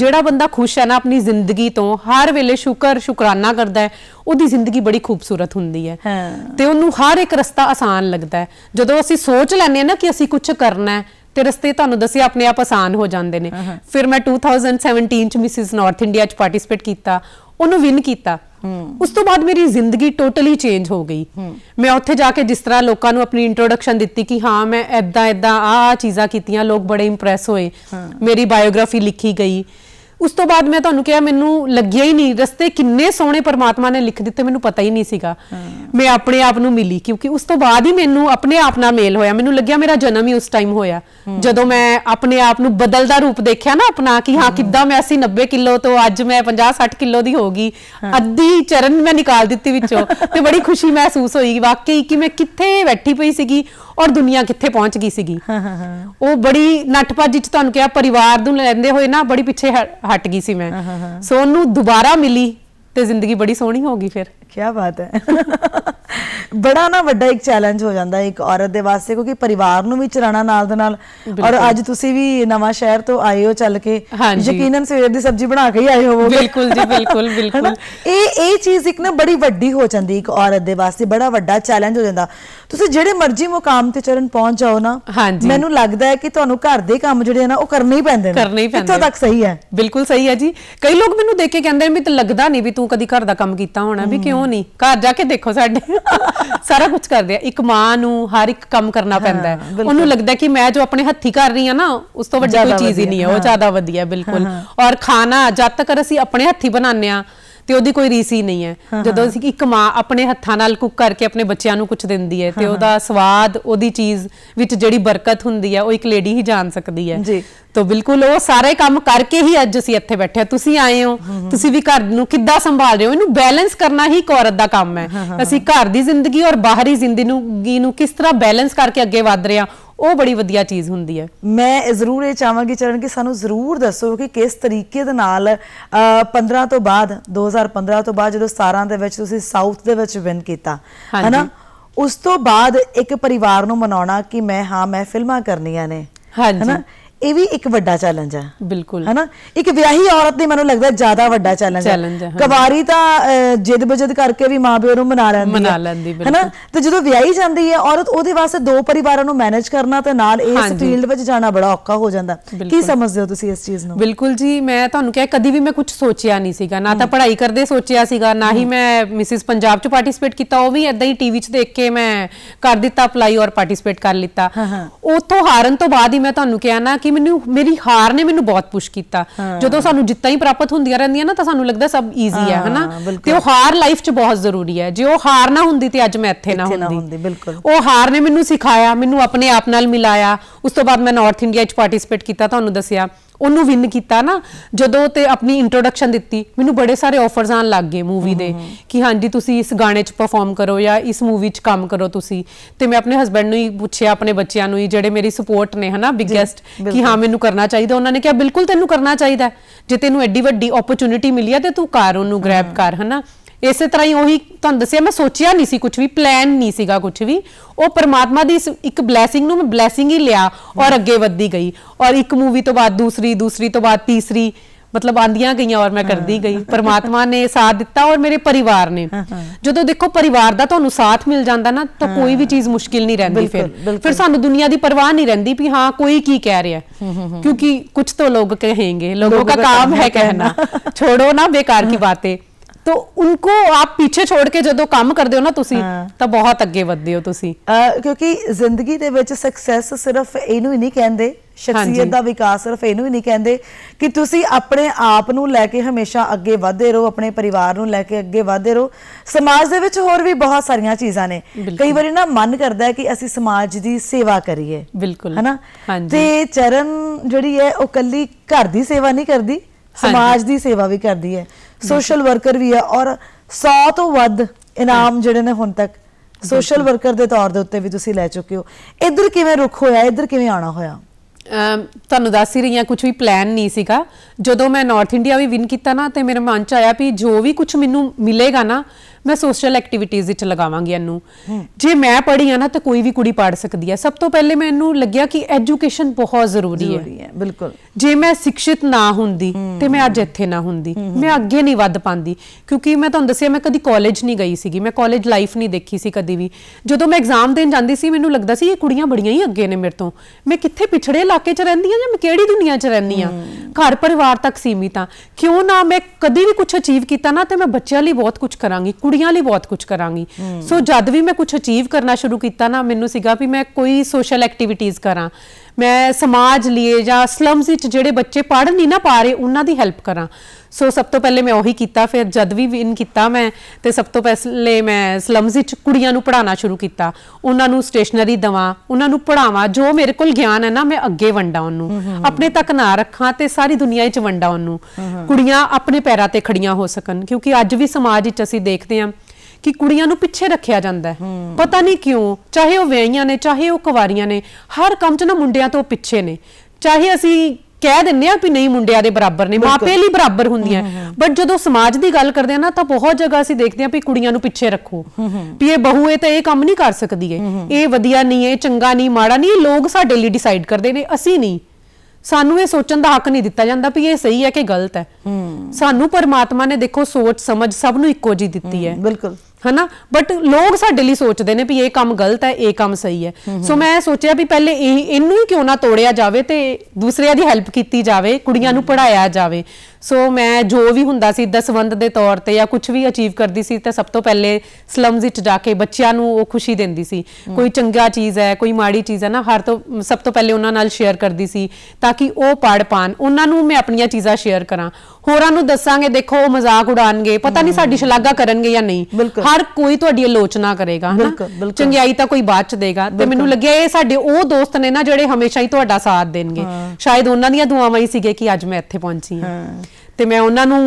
ਜਿਹੜਾ ਬੰਦਾ ਖੁਸ਼ ਹੈ ਨਾ ਆਪਣੀ ਜ਼ਿੰਦਗੀ ਤੋਂ ਹਰ ਵੇਲੇ ਸ਼ੁਕਰ ਸ਼ੁਕਰਾਨਾ ਕਰਦਾ ਹੈ ਉਹਦੀ ਜ਼ਿੰਦਗੀ ਬੜੀ ਖੂਬਸੂਰਤ ਹੁੰਦੀ ਹੈ ਤੇ ਉਹਨੂੰ ਹਰ ਇੱਕ ਰਸਤਾ ਆਸਾਨ ਲੱਗਦਾ ਹੈ ਜਦੋਂ ਅਸੀਂ ਸੋਚ ਲੈਂਦੇ ਆ ਨਾ ਕਿ ਅਸੀਂ ਕੁਝ ਕਰਨਾ ਹੈ ਤੇ ਰਸਤੇ ਤੁਹਾਨੂੰ ਦੱਸਿਆ ਆਪਣੇ ਆਪ ਆਸਾਨ ਹੋ ਜਾਂਦੇ ਨੇ ਫਿਰ ਮੈਂ 2017 ਚ ਮਿਸਿਸ ਨਾਰਥ ਇੰਡੀਆ ਚ ਪਾਰਟਿਸਿਪੇਟ ਕੀਤਾ ਉਹਨੂੰ ਵਿਨ ਕੀਤਾ ਉਸ ਤੋਂ ਬਾਅਦ ਮੇਰੀ ਜ਼ਿੰਦਗੀ ਟੋਟਲੀ ਚੇਂਜ ਹੋ ਗਈ ਮੈਂ ਉੱਥੇ ਜਾ ਕੇ ਜਿਸ ਤਰ੍ਹਾਂ ਲੋਕਾਂ ਨੂੰ ਆਪਣੀ ਇੰਟਰੋਡਕਸ਼ਨ ਦਿੱਤੀ ਕਿ ਹਾਂ ਮੈਂ ਐਦਾਂ ਐਦਾਂ ਆ ਆ ਚੀਜ਼ਾਂ ਕੀਤੀਆਂ ਲੋਕ ਬੜੇ ਇੰਪ੍ਰੈਸ ਹੋਏ ਮੇਰੀ ਬਾਇਓਗ੍ਰਾਫੀ ਲਿਖੀ ਗਈ ਉਸ ਤੋਂ ਬਾਅਦ ਮੈਂ ਤੁਹਾਨੂੰ ਕਿਹਾ ਮੈਨੂੰ ਲੱਗਿਆ ਹੀ ਨਹੀਂ ਰਸਤੇ ਕਿੰਨੇ ਸੋਹਣੇ ਪਰਮਾਤਮਾ ਨੇ ਲਿਖ ਦਿੱਤੇ ਮੈਨੂੰ ਪਤਾ ਹੀ ਨਹੀਂ ਸੀਗਾ ਮੈਂ ਆਪਣੇ ਆਪ ਨੂੰ ਮਿਲੀ ਕਿਉਂਕਿ ਉਸ ਤੋਂ ਬਾਅਦ ਹੀ ਮੈਨੂੰ ਆਪਣੇ ਆਪ ਨਾਲ ਮੇਲ ਹੋਇਆ ਮੈਨੂੰ ਲੱਗਿਆ ਮੇਰਾ ਜਨਮ ਹੀ ਉਸ ਟਾਈਮ ਹੋਇਆ ਜਦੋਂ ਮੈਂ ਆਪਣੇ ਆਪ ਨੂੰ ਬਦਲਦਾ ਰੂਪ ਦੇਖਿਆ ਨਾ ਆਪਣਾ ਕਿ ਹਾਂ ਕਿੱਦਾਂ ਮੈਂ ਸੀ 90 ਕਿਲੋ ਤੋਂ ਅੱਜ ਮੈਂ 50 60 ਕਿਲੋ ਦੀ ਹੋ ਗਈ ਅੱਧੀ ਚਰਨ ਮੈਂ ਨਿਕਾਲ ਦਿੱਤੀ ਵਿੱਚੋਂ ਤੇ ਬੜੀ ਖੁਸ਼ੀ ਮਹਿਸੂਸ ਹੋਈ ਵਾਕਈ ਕਿ ਮੈਂ ਕਿੱਥੇ ਬੈਠੀ ਪਈ ਸੀਗੀ ਔਰ ਦੁਨੀਆ ਕਿੱਥੇ ਪਹੁੰਚ ਗਈ ਸੀਗੀ ਉਹ ਬੜੀ ਨਟਪਾਜੀ ਚ ਤੁਹਾਨੂੰ ਕਿਹਾ ਪਰਿਵਾਰ ਨੂੰ ਲੈਂਦੇ ਹੋਏ ਨਾ ਬੜੀ ਪਿੱਛੇ ਹਟ ਗਈ ਸੀ ਮੈਂ ਸੋ ਉਹਨੂੰ ਦੁਬਾਰਾ ਮਿਲੀ ਤੇ ਜ਼ਿੰਦਗੀ ਬੜੀ ਸੋਹਣੀ ਹੋ ਗਈ ਫਿਰ ਕੀ ਬਾਤ ਹੈ ਬੜਾ ਨਾ ਵੱਡਾ ਇੱਕ ਚੈਲੰਜ ਹੋ ਜਾਂਦਾ ਇੱਕ ਔਰਤ ਦੇ ਵਾਸਤੇ ਕਿਉਂਕਿ ਪਰਿਵਾਰ ਨੂੰ ਵੀ ਚਲਾਣਾ ਨਾਲ ਦੇ ਨਾਲ ਔਰ ਅੱਜ ਤੁਸੀਂ ਵੀ ਨਵਾਂ ਸ਼ਹਿਰ ਤੋਂ ਆਏ ਹੋ ਚੱਲ ਕੇ ਯਕੀਨਨ ਸਵੇਰ ਦੀ ਸਬਜ਼ੀ ਬਣਾ ਕੇ ਹੀ ਆਏ ਹੋਵੋਗੇ ਬਿਲਕੁਲ ਜੀ ਬਿਲਕੁਲ ਬਿਲਕੁਲ ਇਹ ਇਹ ਚੀਜ਼ ਇੱਕ ਨਾ ਬੜੀ ਵੱਡੀ ਹੋ ਜਾਂਦੀ ਇੱਕ ਔਰਤ ਦੇ ਵਾਸਤੇ ਬੜਾ ਵੱਡਾ ਚੈਲੰਜ ਹੋ ਜਾਂਦਾ ਤੁਸੀਂ ਜਿਹੜੇ ਮਰਜ਼ੀ ਮੁਕਾਮ ਤੇ ਚਰਨ ਪਹੁੰਚ ਜਾਓ ਨਾ ਮੈਨੂੰ ਲੱਗਦਾ ਹੈ ਕਿ ਤੁਹਾਨੂੰ ਘਰ ਦੇ ਕੰਮ ਜਿਹੜੇ ਨਾ ਉਹ ਕਰਨੇ ਹੀ ਪੈਂਦੇ ਨੇ ਕਰਨੇ ਹੀ ਪੈਂਦੇ ਇੱਥੋਂ ਤੱਕ ਸਹੀ ਹੈ ਬਿਲਕੁਲ ਸਹੀ ਹੈ ਜੀ ਕਈ ਲੋਕ ਮੈਨੂੰ ਦੇਖ ਕੇ ਕਹਿੰਦੇ ਨੇ ਵੀ ਤੈਨੂੰ ਲੱਗਦਾ ਨਹੀਂ ਵੀ ਤੂੰ ਕਦੀ ਘਰ ਦਾ ਕੰਮ ਕੀਤਾ ਹੋਣਾ ਵੀ ਕਿਉਂ ਨਹੀਂ ਘਰ ਜਾ ਕੇ ਦੇਖੋ ਸਾਡੇ ਸਾਰਾ ਕੁਝ ਕਰਦੇ ਆ ਇੱਕ ਮਾਂ ਨੂੰ ਹਰ ਇੱਕ ਕੰਮ ਕਰਨਾ ਪੈਂਦਾ ਹੈ ਉਹਨੂੰ ਲੱਗਦਾ ਕਿ ਮੈਂ ਜੋ ਆਪਣੇ ਹੱਥੀ ਕਰ ਰਹੀ ਆ ਨਾ ਉਸ ਤੋਂ ਵੱਡੀ ਕੋਈ ਚੀਜ਼ ਹੀ ਨਹੀਂ ਹੈ ਉਹ ਜ਼ਿਆਦਾ ਵਧੀਆ ਬਿਲਕੁਲ ਔਰ ਖਾਣਾ ਜਦ ਤੱਕ ਅਸੀਂ ਆਪਣੇ ਹੱਥੀ ਬਣਾਉਂਦੇ ਆ ਤੇ ਉਹਦੀ ਕੋਈ ਰੀਸ ਹੀ ਨਹੀਂ ਹੈ ਜਦੋਂ ਅਸੀਂ ਇੱਕ ਮਾਂ ਆਪਣੇ ਹੱਥਾਂ ਨਾਲ ਕੁੱਕ ਕਰਕੇ ਆਪਣੇ ਬੱਚਿਆਂ ਨੂੰ ਕੁਝ ਦਿੰਦੀ ਹੈ ਤੇ ਉਹਦਾ ਸਵਾਦ ਉਹਦੀ ਚੀਜ਼ ਵਿੱਚ ਜਿਹੜੀ ਬਰਕਤ ਹੁੰਦੀ ਹੈ ਉਹ ਇੱਕ ਲੇਡੀ ਹੀ ਜਾਣ ਸਕਦੀ ਹੈ ਜੀ ਤੋ ਬਿਲਕੁਲ ਉਹ ਸਾਰੇ ਕੰਮ ਕਰਕੇ ਹੀ ਅੱਜ ਅਸੀਂ ਇੱਥੇ ਬੈਠੇ ਤੁਸੀਂ ਆਏ ਹੋ ਤੁਸੀਂ ਵੀ ਘਰ ਨੂੰ ਕਿੱਦਾਂ ਸੰਭਾਲ ਰਹੇ ਹੋ ਇਹਨੂੰ ਬੈਲੈਂਸ ਕਰਨਾ ਹੀ ਇੱਕ ਔਰਤ ਦਾ ਕੰਮ ਹੈ ਅਸੀਂ ਘਰ ਦੀ ਜ਼ਿੰਦਗੀ ਔਰ ਬਾਹਰੀ ਜ਼ਿੰਦਗੀ ਨੂੰ ਕਿਸ ਤਰ੍ਹਾਂ ਬੈਲੈਂਸ ਕਰਕੇ ਅੱਗੇ ਵਧ ਰਹੇ ਹਾਂ ਉਹ ਬੜੀ ਵਧੀਆ ਚੀਜ਼ ਹੁੰਦੀ ਹੈ ਮੈਂ ਜ਼ਰੂਰ ਇਹ ਚਾਹਾਂਗੀ ਚਰਨ ਕਿ ਸਾਨੂੰ ਜ਼ਰੂਰ ਦੱਸੋ ਕਿ ਕਿਸ ਤਰੀਕੇ ਦੇ ਨਾਲ 15 ਤੋਂ ਬਾਅਦ 2015 ਤੋਂ ਬਾਅਦ ਜਦੋਂ 17 ਦੇ ਵਿੱਚ ਤੁਸੀਂ ਸਾਊਥ ਦੇ ਵਿੱਚ ਵਿਨ ਕੀਤਾ ਹੈਨਾ ਉਸ ਤੋਂ ਬਾਅਦ ਇੱਕ ਪਰਿਵਾਰ ਨੂੰ ਮਨਾਉਣਾ ਕਿ ਮੈਂ ਹਾਂ ਮੈਂ ਫਿਲਮਾਂ ਕਰਨੀਆਂ ਨੇ ਹਾਂਜੀ ਇਹ ਵੀ ਇੱਕ ਵੱਡਾ ਚੈਲੰਜ ਹੈ ਬਿਲਕੁਲ ਹੈਨਾ ਇੱਕ ਵਿਆਹੀ ਔਰਤ ਦੇ ਮੈਨੂੰ ਲੱਗਦਾ ਜ਼ਿਆਦਾ ਵੱਡਾ ਚੈਲੰਜ ਹੈ ਕੁਵਾਰੀ ਤਾਂ ਜਿੱਦ ਬਜਦ ਕਰਕੇ ਵੀ ਮਾਪਿਓ ਨੂੰ ਮਨਾ ਲੈਂਦੀ ਹੈ ਮਨਾ ਲੈਂਦੀ ਹੈਨਾ ਤੇ ਜਦੋਂ ਵਿਆਹੀ ਜਾਂਦੀ ਹੈ ਔਰਤ ਉਹਦੇ ਵਾਸਤੇ ਦੋ ਪਰਿਵਾਰਾਂ ਨੂੰ ਮੈਨੇਜ ਕਰਨਾ ਤੇ ਨਾਲ ਇਸ ਫੀਲਡ ਵਿੱਚ ਜਾਣਾ ਬੜਾ ਔਖਾ ਹੋ ਜਾਂਦਾ ਕੀ ਸਮਝਦੇ ਹੋ ਤੁਸੀਂ ਇਸ ਚੀਜ਼ ਨੂੰ ਬਿਲਕੁਲ ਜੀ ਮੈਂ ਤੁਹਾਨੂੰ ਕਿਹਾ ਕਦੀ ਵੀ ਮੈਂ ਕੁਝ ਸੋਚਿਆ ਨਹੀਂ ਸੀਗਾ ਨਾ ਤਾਂ ਪੜ੍ਹਾਈ ਕਰਦੇ ਸੋਚਿਆ ਸੀਗਾ ਨਾ ਹੀ ਮੈਂ ਮਿਸਿਸ ਪੰਜਾਬ ਚ ਪਾਰਟਿਸਿਪੇਟ ਕੀਤਾ ਉਹ ਵੀ ਐਦਾਂ ਹੀ ਟੀਵੀ 'ਚ ਦੇਖ ਕੇ ਮੈਂ ਕਰ ਦਿੱਤਾ ਅਪਲਾਈ ਔਰ ਪਾਰਟਿਸਿਪੇਟ ਕਰ ਲਿੱਤਾ ਉਥੋਂ ਹਾਰਨ ਤੋਂ ਬਾਅਦ ਹੀ ਮੈਂ ਤੁਹਾਨੂੰ ਕਿਹਾ ਨਾ ਕਿ ਮੈਨੂੰ ਮੇਰੀ ਹਾਰ ਨੇ ਮੈਨੂੰ ਬਹੁਤ ਪੁਸ਼ ਕੀਤਾ ਜਦੋਂ ਸਾਨੂੰ ਜਿੱਤਾਂ ਹੀ ਪ੍ਰਾਪਤ ਹੁੰਦੀਆਂ ਰਹਿੰਦੀਆਂ ਨਾ ਤਾਂ ਸਾਨੂੰ ਲੱਗਦਾ ਸਭ ਈਜ਼ੀ ਹੈ ਹਨਾ ਤੇ ਉਹ ਹਾਰ ਲਾਈਫ 'ਚ ਬਹੁਤ ਜ਼ਰੂਰੀ ਹੈ ਜੇ ਉਹ ਹਾਰ ਨਾ ਹੁੰਦੀ ਤੇ ਅੱਜ ਮੈਂ ਇੱਥੇ ਨਾ ਹੁੰਦੀ ਉਹ ਹਾਰ ਨੇ ਮੈਨੂੰ ਸਿਖਾਇਆ ਮੈਨੂੰ ਆਪਣੇ ਆਪ ਨਾਲ ਮਿਲਾਇਆ ਉਸ ਤੋਂ ਬਾਅਦ ਮੈਂ ਨਾਰਥ ਇੰਡੀਆ 'ਚ ਪਾਰਟਿਸਿਪੇਟ ਕੀਤਾ ਤੁਹਾਨੂੰ ਦੱਸਿਆ ਉਹਨੂੰ ਵਿਨ ਕੀਤਾ ਨਾ ਜਦੋਂ ਤੇ ਆਪਣੀ ਇੰਟਰੋਡਕਸ਼ਨ ਦਿੱਤੀ ਮੈਨੂੰ ਬੜੇ ਸਾਰੇ ਆਫਰਸ ਆਣ ਲੱਗ ਗਏ ਮੂਵੀ ਦੇ ਕਿ ਹਾਂਜੀ ਤੁਸੀਂ ਇਸ ਗਾਣੇ 'ਚ ਪਰਫਾਰਮ ਕਰੋ ਜਾਂ ਇਸ ਮੂਵੀ 'ਚ ਕੰਮ ਕਰੋ ਤੁਸੀਂ ਤੇ ਮੈਂ ਆਪਣੇ ਹਸਬੰਡ ਨੂੰ ਹੀ ਪੁੱਛਿਆ ਆਪਣੇ ਬੱਚਿਆਂ ਨੂੰ ਹੀ ਜਿਹੜੇ ਮੇਰੀ ਸਪੋਰਟ ਨੇ ਹਨਾ ਬਿਗੇਸਟ ਕਿ ਹਾਂ ਮੈਨੂੰ ਕਰਨਾ ਚਾਹੀਦਾ ਉਹਨਾਂ ਨੇ ਕਿਹਾ ਬਿਲਕੁਲ ਤੈਨੂੰ ਕਰਨਾ ਚਾਹੀਦਾ ਜੇ ਤੈਨੂੰ ਐਡੀ ਵੱਡੀ ਓਪਰਚ्युनिटी ਮਿਲੀ ਆ ਤੇ ਤੂੰ ਕਰ ਉਹਨੂੰ ਗ੍ਰੈਬ ਕਰ ਹਨਾ ਇਸੇ ਤਰ੍ਹਾਂ ਹੀ ਉਹੀ ਤੁਹਾਨੂੰ ਦੱਸਿਆ ਮੈਂ ਸੋਚਿਆ ਨਹੀਂ ਸੀ ਕੁਝ ਵੀ ਪਲਾਨ ਨਹੀਂ ਸੀਗਾ ਕੁਝ ਵੀ ਉਹ ਪਰਮਾਤਮਾ ਦੀ ਇੱਕ ਬਲੇਸਿੰਗ ਨੂੰ ਮੈਂ ਬਲੇਸਿੰਗ ਹੀ ਲਿਆ ਔਰ ਅੱਗੇ ਵੱਧਦੀ ਗਈ ਔਰ ਇੱਕ ਮੂਵੀ ਤੋਂ ਬਾਅਦ ਦੂਸਰੀ ਦੂਸਰੀ ਤੋਂ ਬਾਅਦ ਤੀਸਰੀ ਮਤਲਬ ਆਂਦੀਆਂ ਗਈਆਂ ਔਰ ਮੈਂ ਕਰਦੀ ਗਈ ਪਰਮਾਤਮਾ ਨੇ ਸਾਥ ਦਿੱਤਾ ਔਰ ਮੇਰੇ ਪਰਿਵਾਰ ਨੇ ਜਦੋਂ ਦੇਖੋ ਪਰਿਵਾਰ ਦਾ ਤੁਹਾਨੂੰ ਸਾਥ ਮਿਲ ਜਾਂਦਾ ਨਾ ਤਾਂ ਕੋਈ ਵੀ ਚੀਜ਼ ਮੁਸ਼ਕਿਲ ਨਹੀਂ ਰਹਿੰਦੀ ਫਿਰ ਫਿਰ ਸਾਨੂੰ ਦੁਨੀਆ ਦੀ ਪਰਵਾਹ ਨਹੀਂ ਰਹਿੰਦੀ ਵੀ ਹਾਂ ਕੋਈ ਕੀ ਕਹਿ ਰਿਹਾ ਕਿਉਂਕਿ ਕੁਝ ਤੋਂ ਲੋਕ ਕਹੇਗੇ ਲੋਕਾਂ ਦਾ ਕੰਮ ਹੈ ਕਹਿਣਾ ਛੋੜੋ ਨਾ ਬੇਕਾਰ ਕੀ ਬਾਤੇ ਤੋ ਉਨਕੋ ਆਪ ਪਿੱਛੇ ਛੋੜ ਕੇ ਜਦੋਂ ਕੰਮ ਕਰਦੇ ਹੋ ਨਾ ਤੁਸੀਂ ਤਾਂ ਬਹੁਤ ਅੱਗੇ ਵਧਦੇ ਹੋ ਤੁਸੀਂ ਕਿਉਂਕਿ ਜ਼ਿੰਦਗੀ ਦੇ ਵਿੱਚ ਸਕਸੈਸ ਸਿਰਫ ਇਹਨੂੰ ਹੀ ਨਹੀਂ ਕਹਿੰਦੇ ਸ਼ਖਸੀਅਤ ਦਾ ਵਿਕਾਸ ਸਿਰਫ ਇਹਨੂੰ ਹੀ ਨਹੀਂ ਕਹਿੰਦੇ ਕਿ ਤੁਸੀਂ ਆਪਣੇ ਆਪ ਨੂੰ ਲੈ ਕੇ ਹਮੇਸ਼ਾ ਅੱਗੇ ਵਧਦੇ ਰਹੋ ਆਪਣੇ ਪਰਿਵਾਰ ਨੂੰ ਲੈ ਕੇ ਅੱਗੇ ਵਧਦੇ ਰਹੋ ਸਮਾਜ ਦੇ ਵਿੱਚ ਹੋਰ ਵੀ ਬਹੁਤ ਸਾਰੀਆਂ ਚੀਜ਼ਾਂ ਨੇ ਕਈ ਵਾਰੀ ਨਾ ਮਨ ਕਰਦਾ ਹੈ ਕਿ ਅਸੀਂ ਸਮਾਜ ਦੀ ਸੇਵਾ ਕਰੀਏ ਹੈਨਾ ਤੇ ਚਰਨ ਜਿਹੜੀ ਹੈ ਉਹ ਕੱਲੀ ਘਰ ਦੀ ਸੇਵਾ ਨਹੀਂ ਕਰਦੀ ਸਮਾਜ ਦੀ ਸੇਵਾ ਵੀ ਕਰਦੀ ਹੈ ਸੋਸ਼ਲ ਵਰਕਰ ਵੀ ਹੈ ਔਰ 100 ਤੋਂ ਵੱਧ ਇਨਾਮ ਜਿਹੜੇ ਨੇ ਹੁਣ ਤੱਕ ਸੋਸ਼ਲ ਵਰਕਰ ਦੇ ਤੌਰ ਦੇ ਉੱਤੇ ਵੀ ਤੁਸੀਂ ਲੈ ਚੁੱਕੇ ਹੋ ਇਧਰ ਕਿਵੇਂ ਰੁਖ ਹੋਇਆ ਇਧਰ ਕਿਵੇਂ ਆਣਾ ਹੋਇਆ ਤੁਹਾਨੂੰ ਦੱਸ ਹੀ ਰਹੀ ਕੁਝ ਵੀ ਪਲਾਨ ਨਹੀਂ ਸੀਗਾ ਜਦੋਂ ਮੈਂ ਨਾਰਥ ਇੰਡੀਆ ਵੀ ਵਿਨ ਕੀਤਾ ਨਾ ਤੇ ਮੇਰੇ ਮਨ ਚ ਆਇਆ ਵੀ ਜੋ ਵੀ ਕੁਝ ਮੈਨੂੰ ਮਿਲੇਗਾ ਨਾ ਮੈਂ ਸੋਸ਼ਲ ਐਕਟੀਵਿਟੀਜ਼ ਵਿੱਚ ਲਗਾਵਾਂਗੀ ਇਹਨੂੰ ਜੇ ਮੈਂ ਪੜ੍ਹੀ ਆ ਨਾ ਤਾਂ ਕੋਈ ਵੀ ਕੁੜੀ ਪੜ ਸਕਦੀ ਆ ਸਭ ਤੋਂ ਪਹਿਲੇ ਮੈਨੂੰ ਲੱਗਿਆ ਕਿ ਐਜੂਕੇਸ਼ਨ ਬਹੁਤ ਜ਼ਰੂਰੀ ਹੈ ਬਿਲਕੁਲ ਜੇ ਮੈਂ ਸਿੱਖਿਤ ਨਾ ਹੁੰਦੀ ਤੇ ਮੈਂ ਅੱਜ ਇੱਥੇ ਨਾ ਹੁੰਦੀ ਮੈਂ ਅੱਗੇ ਨਹੀਂ ਵੱਧ ਪਾਂਦੀ ਕਿਉਂਕਿ ਮੈਂ ਤੁਹਾਨੂੰ ਦੱਸਿਆ ਮੈਂ ਕਦੀ ਕਾਲਜ ਨਹੀਂ ਗਈ ਸੀਗੀ ਮੈਂ ਕਾਲਜ ਲਾਈਫ ਨਹੀਂ ਦੇਖੀ ਸੀ ਕਦੀ ਵੀ ਜਦੋਂ ਮੈਂ ਐਗਜ਼ਾਮ ਦੇਣ ਜਾਂਦੀ ਸੀ ਮੈਨੂੰ ਲੱਗਦਾ ਸੀ ਇਹ ਕੁੜੀਆਂ ਬੜੀਆਂ ਹੀ ਅੱਗੇ ਨੇ ਮੇਰੇ ਤੋਂ ਮੈਂ ਕਿੱਥੇ ਪਿਛੜੇ ਇਲਾਕੇ 'ਚ ਰਹਿੰਦੀ ਆ ਜਾਂ ਮੈਂ ਕਿਹੜੀ ਦੁਨੀਆ 'ਚ ਰਹਿੰਦੀ ਆ ਘਰ ਪਰਿਵਾਰ ਤੱਕ ਸੀਮਿਤ ਆ ਕਿਉਂ ਨਾ ਮੈਂ ਕਦੀ ਵੀ ਕੁਝ ਅਚੀਵ ਕੀਤਾ ਨਾ ਤੇ ਮੈਂ ਬੱਚਿਆਂ ਲਈ ਬਹੁਤ ਕੁਝ ਕਰਾਂਗੀ ਕੁੜੀਆਂ ਲਈ ਬਹੁਤ ਕੁਝ ਕਰਾਂਗੀ ਸੋ ਜਦ ਵੀ ਮੈਂ ਕੁਝ ਅਚੀਵ ਕਰਨਾ ਸ਼ੁਰੂ ਕੀਤਾ ਨਾ ਮੈਨੂੰ ਸੀਗਾ ਵੀ ਮੈਂ ਕੋਈ ਸੋਸ਼ਲ ਐਕਟੀਵਿਟੀਜ਼ ਕਰਾਂ ਮੈਂ ਸਮਾਜ ਲਈ ਜਾਂ ਸਲਮਸ ਵਿੱਚ ਜਿਹੜੇ ਬੱਚੇ ਪੜ੍ਹ ਨਹੀਂ ਨਾ ਪਾ ਰਹੇ ਉਹਨਾਂ ਦੀ ਹੈਲਪ ਕਰਾਂ ਸੋ ਸਭ ਤੋਂ ਪਹਿਲੇ ਮੈਂ ਉਹੀ ਕੀਤਾ ਫਿਰ ਜਦ ਵੀ ਵਿਨ ਕੀਤਾ ਮੈਂ ਤੇ ਸਭ ਤੋਂ ਪਹਿਲੇ ਮੈਂ ਸਲਮਸ ਵਿੱਚ ਕੁੜੀਆਂ ਨੂੰ ਪੜਾਉਣਾ ਸ਼ੁਰੂ ਕੀਤਾ ਉਹਨਾਂ ਨੂੰ ਸਟੇਸ਼ਨਰੀ ਦਵਾਂ ਉਹਨਾਂ ਨੂੰ ਪੜਾਵਾਂ ਜੋ ਮੇਰੇ ਕੋਲ ਗਿਆਨ ਹੈ ਨਾ ਮੈਂ ਅੱਗੇ ਵੰਡਾ ਉਹਨੂੰ ਆਪਣੇ ਤੱਕ ਨਾ ਰੱਖਾਂ ਤੇ ਸਾਰੀ ਦੁਨੀਆ ਵਿੱਚ ਵੰਡਾ ਉਹਨੂੰ ਕੁੜੀਆਂ ਆਪਣੇ ਪੈਰਾਂ ਤੇ ਖੜੀਆਂ ਹੋ ਸਕਣ ਕਿਉਂਕਿ ਅੱਜ ਵੀ ਸਮਾਜ ਵਿੱਚ ਅਸੀਂ ਦੇਖਦੇ ਹਾਂ ਕਿ ਕੁੜੀਆਂ ਨੂੰ ਪਿੱਛੇ ਰੱਖਿਆ ਜਾਂਦਾ ਹੈ ਪਤਾ ਨਹੀਂ ਕਿਉਂ ਚਾਹੇ ਉਹ ਵਿਆਹੀਆਂ ਨੇ ਚਾਹੇ ਉਹ ਕੁਵਾਰੀਆਂ ਨੇ ਹਰ ਕੰਮ 'ਚ ਨਾ ਮੁੰਡਿਆਂ ਤੋਂ ਪਿੱਛੇ ਨੇ ਚਾਹੇ ਅਸੀਂ ਕਹਿ ਦਿੰਨੇ ਆ ਵੀ ਨਹੀਂ ਮੁੰਡਿਆਂ ਦੇ ਬਰਾਬਰ ਨੇ ਮਾਪੇ ਲਈ ਬਰਾਬਰ ਹੁੰਦੀਆਂ ਬਟ ਜਦੋਂ ਸਮਾਜ ਦੀ ਗੱਲ ਕਰਦੇ ਆ ਨਾ ਤਾਂ ਬਹੁਤ ਜਗ੍ਹਾ ਅਸੀਂ ਦੇਖਦੇ ਆ ਵੀ ਕੁੜੀਆਂ ਨੂੰ ਪਿੱਛੇ ਰੱਖੋ ਵੀ ਇਹ ਬਹੂ ਇਹ ਤਾਂ ਇਹ ਕੰਮ ਨਹੀਂ ਕਰ ਸਕਦੀ ਏ ਇਹ ਵਧੀਆ ਨਹੀਂ ਏ ਚੰਗਾ ਨਹੀਂ ਮਾੜਾ ਨਹੀਂ ਲੋਕ ਸਾਡੇ ਲਈ ਡਿਸਾਈਡ ਕਰਦੇ ਨੇ ਅਸੀਂ ਨਹੀਂ ਸਾਨੂੰ ਇਹ ਸੋਚਣ ਦਾ ਹੱਕ ਨਹੀਂ ਦਿੱਤਾ ਜਾਂਦਾ ਵੀ ਇਹ ਸਹੀ ਹੈ ਕਿ ਗਲਤ ਹੈ ਸਾਨੂੰ ਪਰਮਾਤਮਾ ਨੇ ਦੇਖੋ ਸੋਚ ਸਮਝ ਸਭ ਨੂੰ ਇੱਕੋ ਜੀ ਦਿੱਤੀ ਹੈ ਬਿਲਕੁਲ ਹਨਾ ਬਟ ਲੋਕ ਸਾਡੇ ਲਈ ਸੋਚਦੇ ਨੇ ਵੀ ਇਹ ਕੰਮ ਗਲਤ ਹੈ ਇਹ ਕੰਮ ਸਹੀ ਹੈ ਸੋ ਮੈਂ ਸੋਚਿਆ ਵੀ ਪਹਿਲੇ ਇਹ ਇਹਨੂੰ ਹੀ ਕਿਉਂ ਨਾ ਤੋੜਿਆ ਜਾਵੇ ਤੇ ਦੂਸਰਿਆਂ ਦੀ ਹੈਲਪ ਕੀਤੀ ਜਾਵੇ ਕੁੜੀਆਂ ਨੂੰ ਪੜਾਇਆ ਜਾਵੇ ਸੋ ਮੈਂ ਜੋ ਵੀ ਹੁੰਦਾ ਸੀ ਦਸਵੰਦ ਦੇ ਤੌਰ ਤੇ ਜਾਂ ਕੁਝ ਵੀ ਅਚੀਵ ਕਰਦੀ ਸੀ ਤਾਂ ਸਭ ਤੋਂ ਪਹਿਲੇ ਸਲਮਸ ਵਿੱਚ ਜਾ ਕੇ ਬੱਚਿਆਂ ਨੂੰ ਉਹ ਖੁਸ਼ੀ ਦਿੰਦੀ ਸੀ ਕੋਈ ਚੰਗਾ ਚੀਜ਼ ਹੈ ਕੋਈ ਮਾੜੀ ਚੀਜ਼ ਹੈ ਨਾ ਹਰ ਤੋਂ ਸਭ ਤੋਂ ਪਹਿਲੇ ਉਹਨਾਂ ਨਾਲ ਸ਼ੇਅਰ ਕਰਦੀ ਸੀ ਤਾਂ ਕਿ ਉਹ ਪੜ ਪਾਣ ਉਹਨਾਂ ਨੂੰ ਮੈਂ ਆਪਣੀਆਂ ਚੀਜ਼ਾਂ ਸ਼ੇਅਰ ਕਰਾਂ ਹੋਰਾਂ ਨੂੰ ਦੱਸਾਂਗੇ ਦੇਖੋ ਉਹ ਮਜ਼ਾਕ ਉਡਾਣਗੇ ਪਤਾ ਨਹੀਂ ਸਾਡੀ ਸ਼ਲਾਘਾ ਕਰਨਗੇ ਜਾਂ ਨਹੀਂ ਹਰ ਕੋਈ ਤੁਹਾਡੀ ਆਲੋਚਨਾ ਕਰੇਗਾ ਹਨਾ ਚੰਗਿਆਈ ਤਾਂ ਕੋਈ ਬਾਅਦ ਚ ਦੇਗਾ ਤੇ ਮੈਨੂੰ ਲੱਗਿਆ ਇਹ ਸਾਡੇ ਉਹ ਦੋਸਤ ਨੇ ਨਾ ਜਿਹੜੇ ਹਮੇਸ਼ਾ ਹੀ ਤੁਹਾਡਾ ਸਾਥ ਦੇਣਗੇ ਸ਼ਾਇਦ ਉਹਨਾਂ ਦੀਆਂ ਦੁਆਵਾਂ ਹੀ ਸੀਗੇ ਕਿ ਅੱਜ ਮੈਂ ਇੱਥੇ ਪਹੁੰਚੀ ਹਾਂ ਤੇ ਮੈਂ ਉਹਨਾਂ ਨੂੰ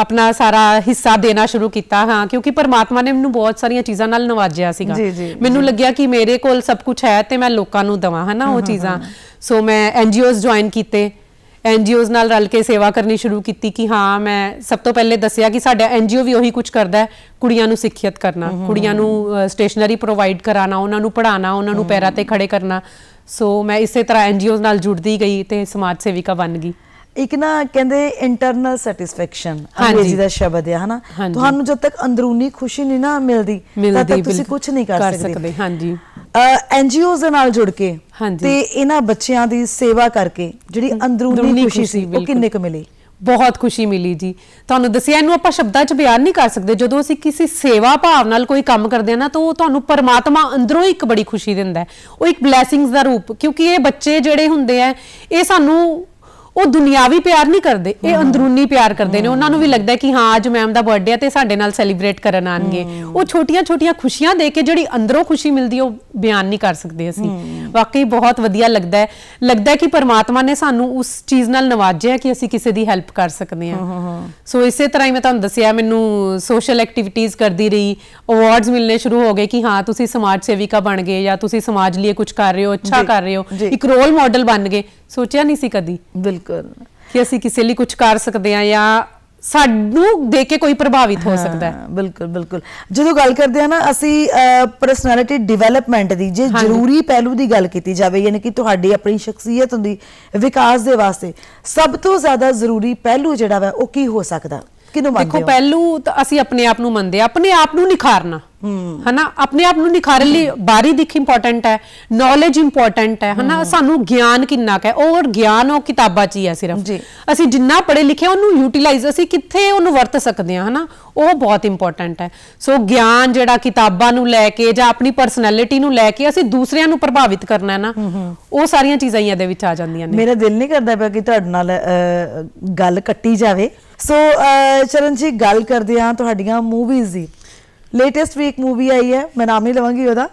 ਆਪਣਾ ਸਾਰਾ ਹਿੱਸਾ ਦੇਣਾ ਸ਼ੁਰੂ ਕੀਤਾ ਹਾਂ ਕਿਉਂਕਿ ਪਰਮਾਤਮਾ ਨੇ ਮੈਨੂੰ ਬਹੁਤ ਸਾਰੀਆਂ ਚੀਜ਼ਾਂ ਨਾਲ ਨਵਾਜਿਆ ਸੀਗਾ ਮੈਨੂੰ ਲੱਗਿਆ ਕਿ ਮੇਰੇ ਕੋਲ ਸਭ ਕੁਝ ਹੈ ਤੇ ਮੈਂ ਲੋਕਾਂ ਨੂੰ ਦਵਾਂ ਹਨਾ ਉਹ ਚੀਜ਼ਾਂ ਸੋ ਮੈਂ ਐਨਜੀਓਜ਼ ਜੁਆਇਨ ਕੀਤੇ ਐਨਜੀਓਜ਼ ਨਾਲ ਰਲ ਕੇ ਸੇਵਾ ਕਰਨੀ ਸ਼ੁਰੂ ਕੀਤੀ ਕਿ ਹਾਂ ਮੈਂ ਸਭ ਤੋਂ ਪਹਿਲੇ ਦੱਸਿਆ ਕਿ ਸਾਡਾ ਐਨਜੀਓ ਵੀ ਉਹੀ ਕੁਝ ਕਰਦਾ ਹੈ ਕੁੜੀਆਂ ਨੂੰ ਸਿੱਖਿਅਤ ਕਰਨਾ ਕੁੜੀਆਂ ਨੂੰ ਸਟੇਸ਼ਨਰੀ ਪ੍ਰੋਵਾਈਡ ਕਰਾਣਾ ਉਹਨਾਂ ਨੂੰ ਪੜਾਉਣਾ ਉਹਨਾਂ ਨੂੰ ਪੈਰਾਂ ਤੇ ਖੜੇ ਕਰਨਾ ਸੋ ਮੈਂ ਇਸੇ ਤਰ੍ਹਾਂ ਐਨਜੀਓਜ਼ ਨਾਲ ਜੁੜਦੀ ਗਈ ਤੇ ਸਮਾਜ ਸੇਵਿਕਾ ਬਣ ਗਈ ਇੱਕ ਨਾ ਕਹਿੰਦੇ ਇੰਟਰਨਲ ਸੈਟੀਸਫੈਕਸ਼ਨ ਅੰਗਰੇਜ਼ੀ ਦਾ ਸ਼ਬਦ ਹੈ ਹਨਾ ਤੁਹਾਨੂੰ ਜਦ ਤੱਕ ਅੰਦਰੂਨੀ ਖੁਸ਼ੀ ਨਹੀਂ ਨਾ ਮਿਲਦੀ ਤਦ ਤੱਕ ਤੁਸੀਂ ਕੁਝ ਨਹੀਂ ਕਰ ਸਕਦੇ ਹਾਂਜੀ ਐਨਜੀਓਜ਼ ਦੇ ਨਾਲ ਜੁੜ ਕੇ ਤੇ ਇਹਨਾਂ ਬੱਚਿਆਂ ਦੀ ਸੇਵਾ ਕਰਕੇ ਜਿਹੜੀ ਅੰਦਰੂਨੀ ਖੁਸ਼ੀ ਸੀ ਉਹ ਕਿੰਨੇ ਕੁ ਮਿਲੀ ਬਹੁਤ ਖੁਸ਼ੀ ਮਿਲੀ ਜੀ ਤੁਹਾਨੂੰ ਦੱਸਿਆ ਇਹਨੂੰ ਆਪਾਂ ਸ਼ਬਦਾਂ 'ਚ ਬਿਆਨ ਨਹੀਂ ਕਰ ਸਕਦੇ ਜਦੋਂ ਅਸੀਂ ਕਿਸੇ ਸੇਵਾ ਭਾਵ ਨਾਲ ਕੋਈ ਕੰਮ ਕਰਦੇ ਆ ਨਾ ਤਾਂ ਉਹ ਤੁਹਾਨੂੰ ਪਰਮਾਤਮਾ ਅੰਦਰੋਂ ਹੀ ਇੱਕ ਬੜੀ ਖੁਸ਼ੀ ਦਿੰਦਾ ਹੈ ਉਹ ਇੱਕ ਬਲੇਸਿੰਗਸ ਦਾ ਰੂਪ ਕਿਉਂਕਿ ਇਹ ਬੱਚੇ ਜਿਹੜੇ ਹੁੰਦੇ ਆ ਇਹ ਸਾਨੂੰ ਉਹ ਦੁਨਿਆਵੀ ਪਿਆਰ ਨਹੀਂ ਕਰਦੇ ਇਹ ਅੰਦਰੂਨੀ ਪਿਆਰ ਕਰਦੇ ਨੇ ਉਹਨਾਂ ਨੂੰ ਵੀ ਲੱਗਦਾ ਕਿ ਹਾਂ ਅੱਜ ਮੈਮ ਦਾ ਬਰਥਡੇ ਆ ਤੇ ਸਾਡੇ ਨਾਲ ਸੈਲੀਬ੍ਰੇਟ ਕਰਨ ਆਣਗੇ ਉਹ ਛੋਟੀਆਂ-ਛੋਟੀਆਂ ਖੁਸ਼ੀਆਂ ਦੇ ਕੇ ਜਿਹੜੀ ਅੰਦਰੋਂ ਖੁਸ਼ੀ ਮਿਲਦੀ ਉਹ ਬਿਆਨ ਨਹੀਂ ਕਰ ਸਕਦੇ ਅਸੀਂ ਵਾਕਈ ਬਹੁਤ ਵਧੀਆ ਲੱਗਦਾ ਹੈ ਲੱਗਦਾ ਹੈ ਕਿ ਪਰਮਾਤਮਾ ਨੇ ਸਾਨੂੰ ਉਸ ਚੀਜ਼ ਨਾਲ ਨਵਾਜਿਆ ਕਿ ਅਸੀਂ ਕਿਸੇ ਦੀ ਹੈਲਪ ਕਰ ਸਕਦੇ ਹਾਂ ਸੋ ਇਸੇ ਤਰ੍ਹਾਂ ਹੀ ਮੈਂ ਤੁਹਾਨੂੰ ਦੱਸਿਆ ਮੈਨੂੰ ਸੋਸ਼ਲ ਐਕਟੀਵਿਟੀਜ਼ ਕਰਦੀ ਰਹੀ ਅਵਾਰਡਸ ਮਿਲਨੇ ਸ਼ੁਰੂ ਹੋ ਗਏ ਕਿ ਹਾਂ ਤੁਸੀਂ ਸਮਾਜ ਸੇਵਿਕਾ ਬਣ ਗਏ ਜਾਂ ਤੁਸੀਂ ਸਮਾਜ ਲਈ ਕੁਝ ਕਰ ਰਹੇ ਹੋ ਅੱਛਾ ਕਰ ਰਹੇ ਹੋ ਇੱਕ ਰੋਲ ਮਾਡਲ ਬਣ ਗਏ ਸੋਚਿਆ ਨਹੀਂ ਸੀ ਕਦੀ ਬਿਲਕੁਲ ਬਿਲਕੁਲ ਕਿ ਅਸੀਂ ਕਿਸੇ ਲਈ ਕੁਝ ਕਰ ਸਕਦੇ ਆ ਜਾਂ ਸਾਨੂੰ ਦੇ ਕੇ ਕੋਈ ਪ੍ਰਭਾਵਿਤ ਹੋ ਸਕਦਾ ਹੈ ਬਿਲਕੁਲ ਬਿਲਕੁਲ ਜਦੋਂ ਗੱਲ ਕਰਦੇ ਆ ਨਾ ਅਸੀਂ ਪਰਸਨੈਲਿਟੀ ਡਿਵੈਲਪਮੈਂਟ ਦੀ ਜੇ ਜ਼ਰੂਰੀ ਪਹਿਲੂ ਦੀ ਗੱਲ ਕੀਤੀ ਜਾਵੇ ਯਾਨੀ ਕਿ ਤੁਹਾਡੀ ਆਪਣੀ ਸ਼ਖਸੀਅਤ ਦੀ ਵਿਕਾਸ ਦੇ ਵਾਸਤੇ ਸਭ ਤੋਂ ਜ਼ਿਆਦਾ ਜ਼ਰੂਰੀ ਪਹਿਲੂ ਜਿਹੜਾ ਵਾ ਉਹ ਕੀ ਹੋ ਸਕਦਾ ਕਿਨੂੰ ਮੰਨਦੇ ਹੋ ਦੇਖੋ ਪਹਿਲੂ ਤਾਂ ਅਸੀਂ ਆਪਣੇ ਆਪ ਨੂੰ ਮੰਨਦੇ ਆ ਆਪਣੇ ਆਪ ਨੂੰ ਨਿਖਾਰਨਾ ਹਨਾ ਆਪਣੇ ਆਪ ਨੂੰ ਨਿਖਾਰਨ ਲਈ ਬਾਰੀ ਦਿੱਖ ਇੰਪੋਰਟੈਂਟ ਹੈ ਨੌਲੇਜ ਇੰਪੋਰਟੈਂਟ ਹੈ ਹਨਾ ਸਾਨੂੰ ਗਿਆਨ ਕਿੰਨਾ ਹੈ ਔਰ ਗਿਆਨ ਉਹ ਕਿਤਾਬਾਂ 'ਚ ਹੀ ਹੈ ਸਿਰਫ ਅਸੀਂ ਜਿੰਨਾ ਪੜੇ ਲਿਖਿਆ ਉਹਨੂੰ ਯੂਟਿਲਾਈਜ਼ ਅਸੀਂ ਕਿੱਥੇ ਉਹਨੂੰ ਵਰਤ ਸਕਦੇ ਹਾਂ ਹਨਾ ਉਹ ਬਹੁਤ ਇੰਪੋਰਟੈਂਟ ਹੈ ਸੋ ਗਿਆਨ ਜਿਹੜਾ ਕਿਤਾਬਾਂ ਨੂੰ ਲੈ ਕੇ ਜਾਂ ਆਪਣੀ ਪਰਸਨੈਲਿਟੀ ਨੂੰ ਲੈ ਕੇ ਅਸੀਂ ਦੂਸਰਿਆਂ ਨੂੰ ਪ੍ਰਭਾਵਿਤ ਕਰਨਾ ਹੈ ਨਾ ਉਹ ਸਾਰੀਆਂ ਚੀਜ਼ਾਂ ਹੀ ਇਹਦੇ ਵਿੱਚ ਆ ਜਾਂਦੀਆਂ ਨੇ ਮੇਰਾ ਦਿਲ ਨਹੀਂ ਕਰਦਾ ਪਿਆ ਕਿ ਤੁਹਾਡੇ ਨਾਲ ਗੱਲ ਕੱਟੀ ਜਾਵੇ ਸੋ ਚਰਨ ਜੀ ਗੱਲ ਕਰਦੇ ਆ ਤੁਹਾਡੀਆਂ ਮੂਵੀਜ਼ ਦੀ ਲੇਟੈਸਟ ਵੀ ਇੱਕ ਮੂਵੀ ਆਈ ਹੈ ਮੈਂ ਨਾਮ ਹੀ ਲਵਾਂਗੀ ਉਹਦਾ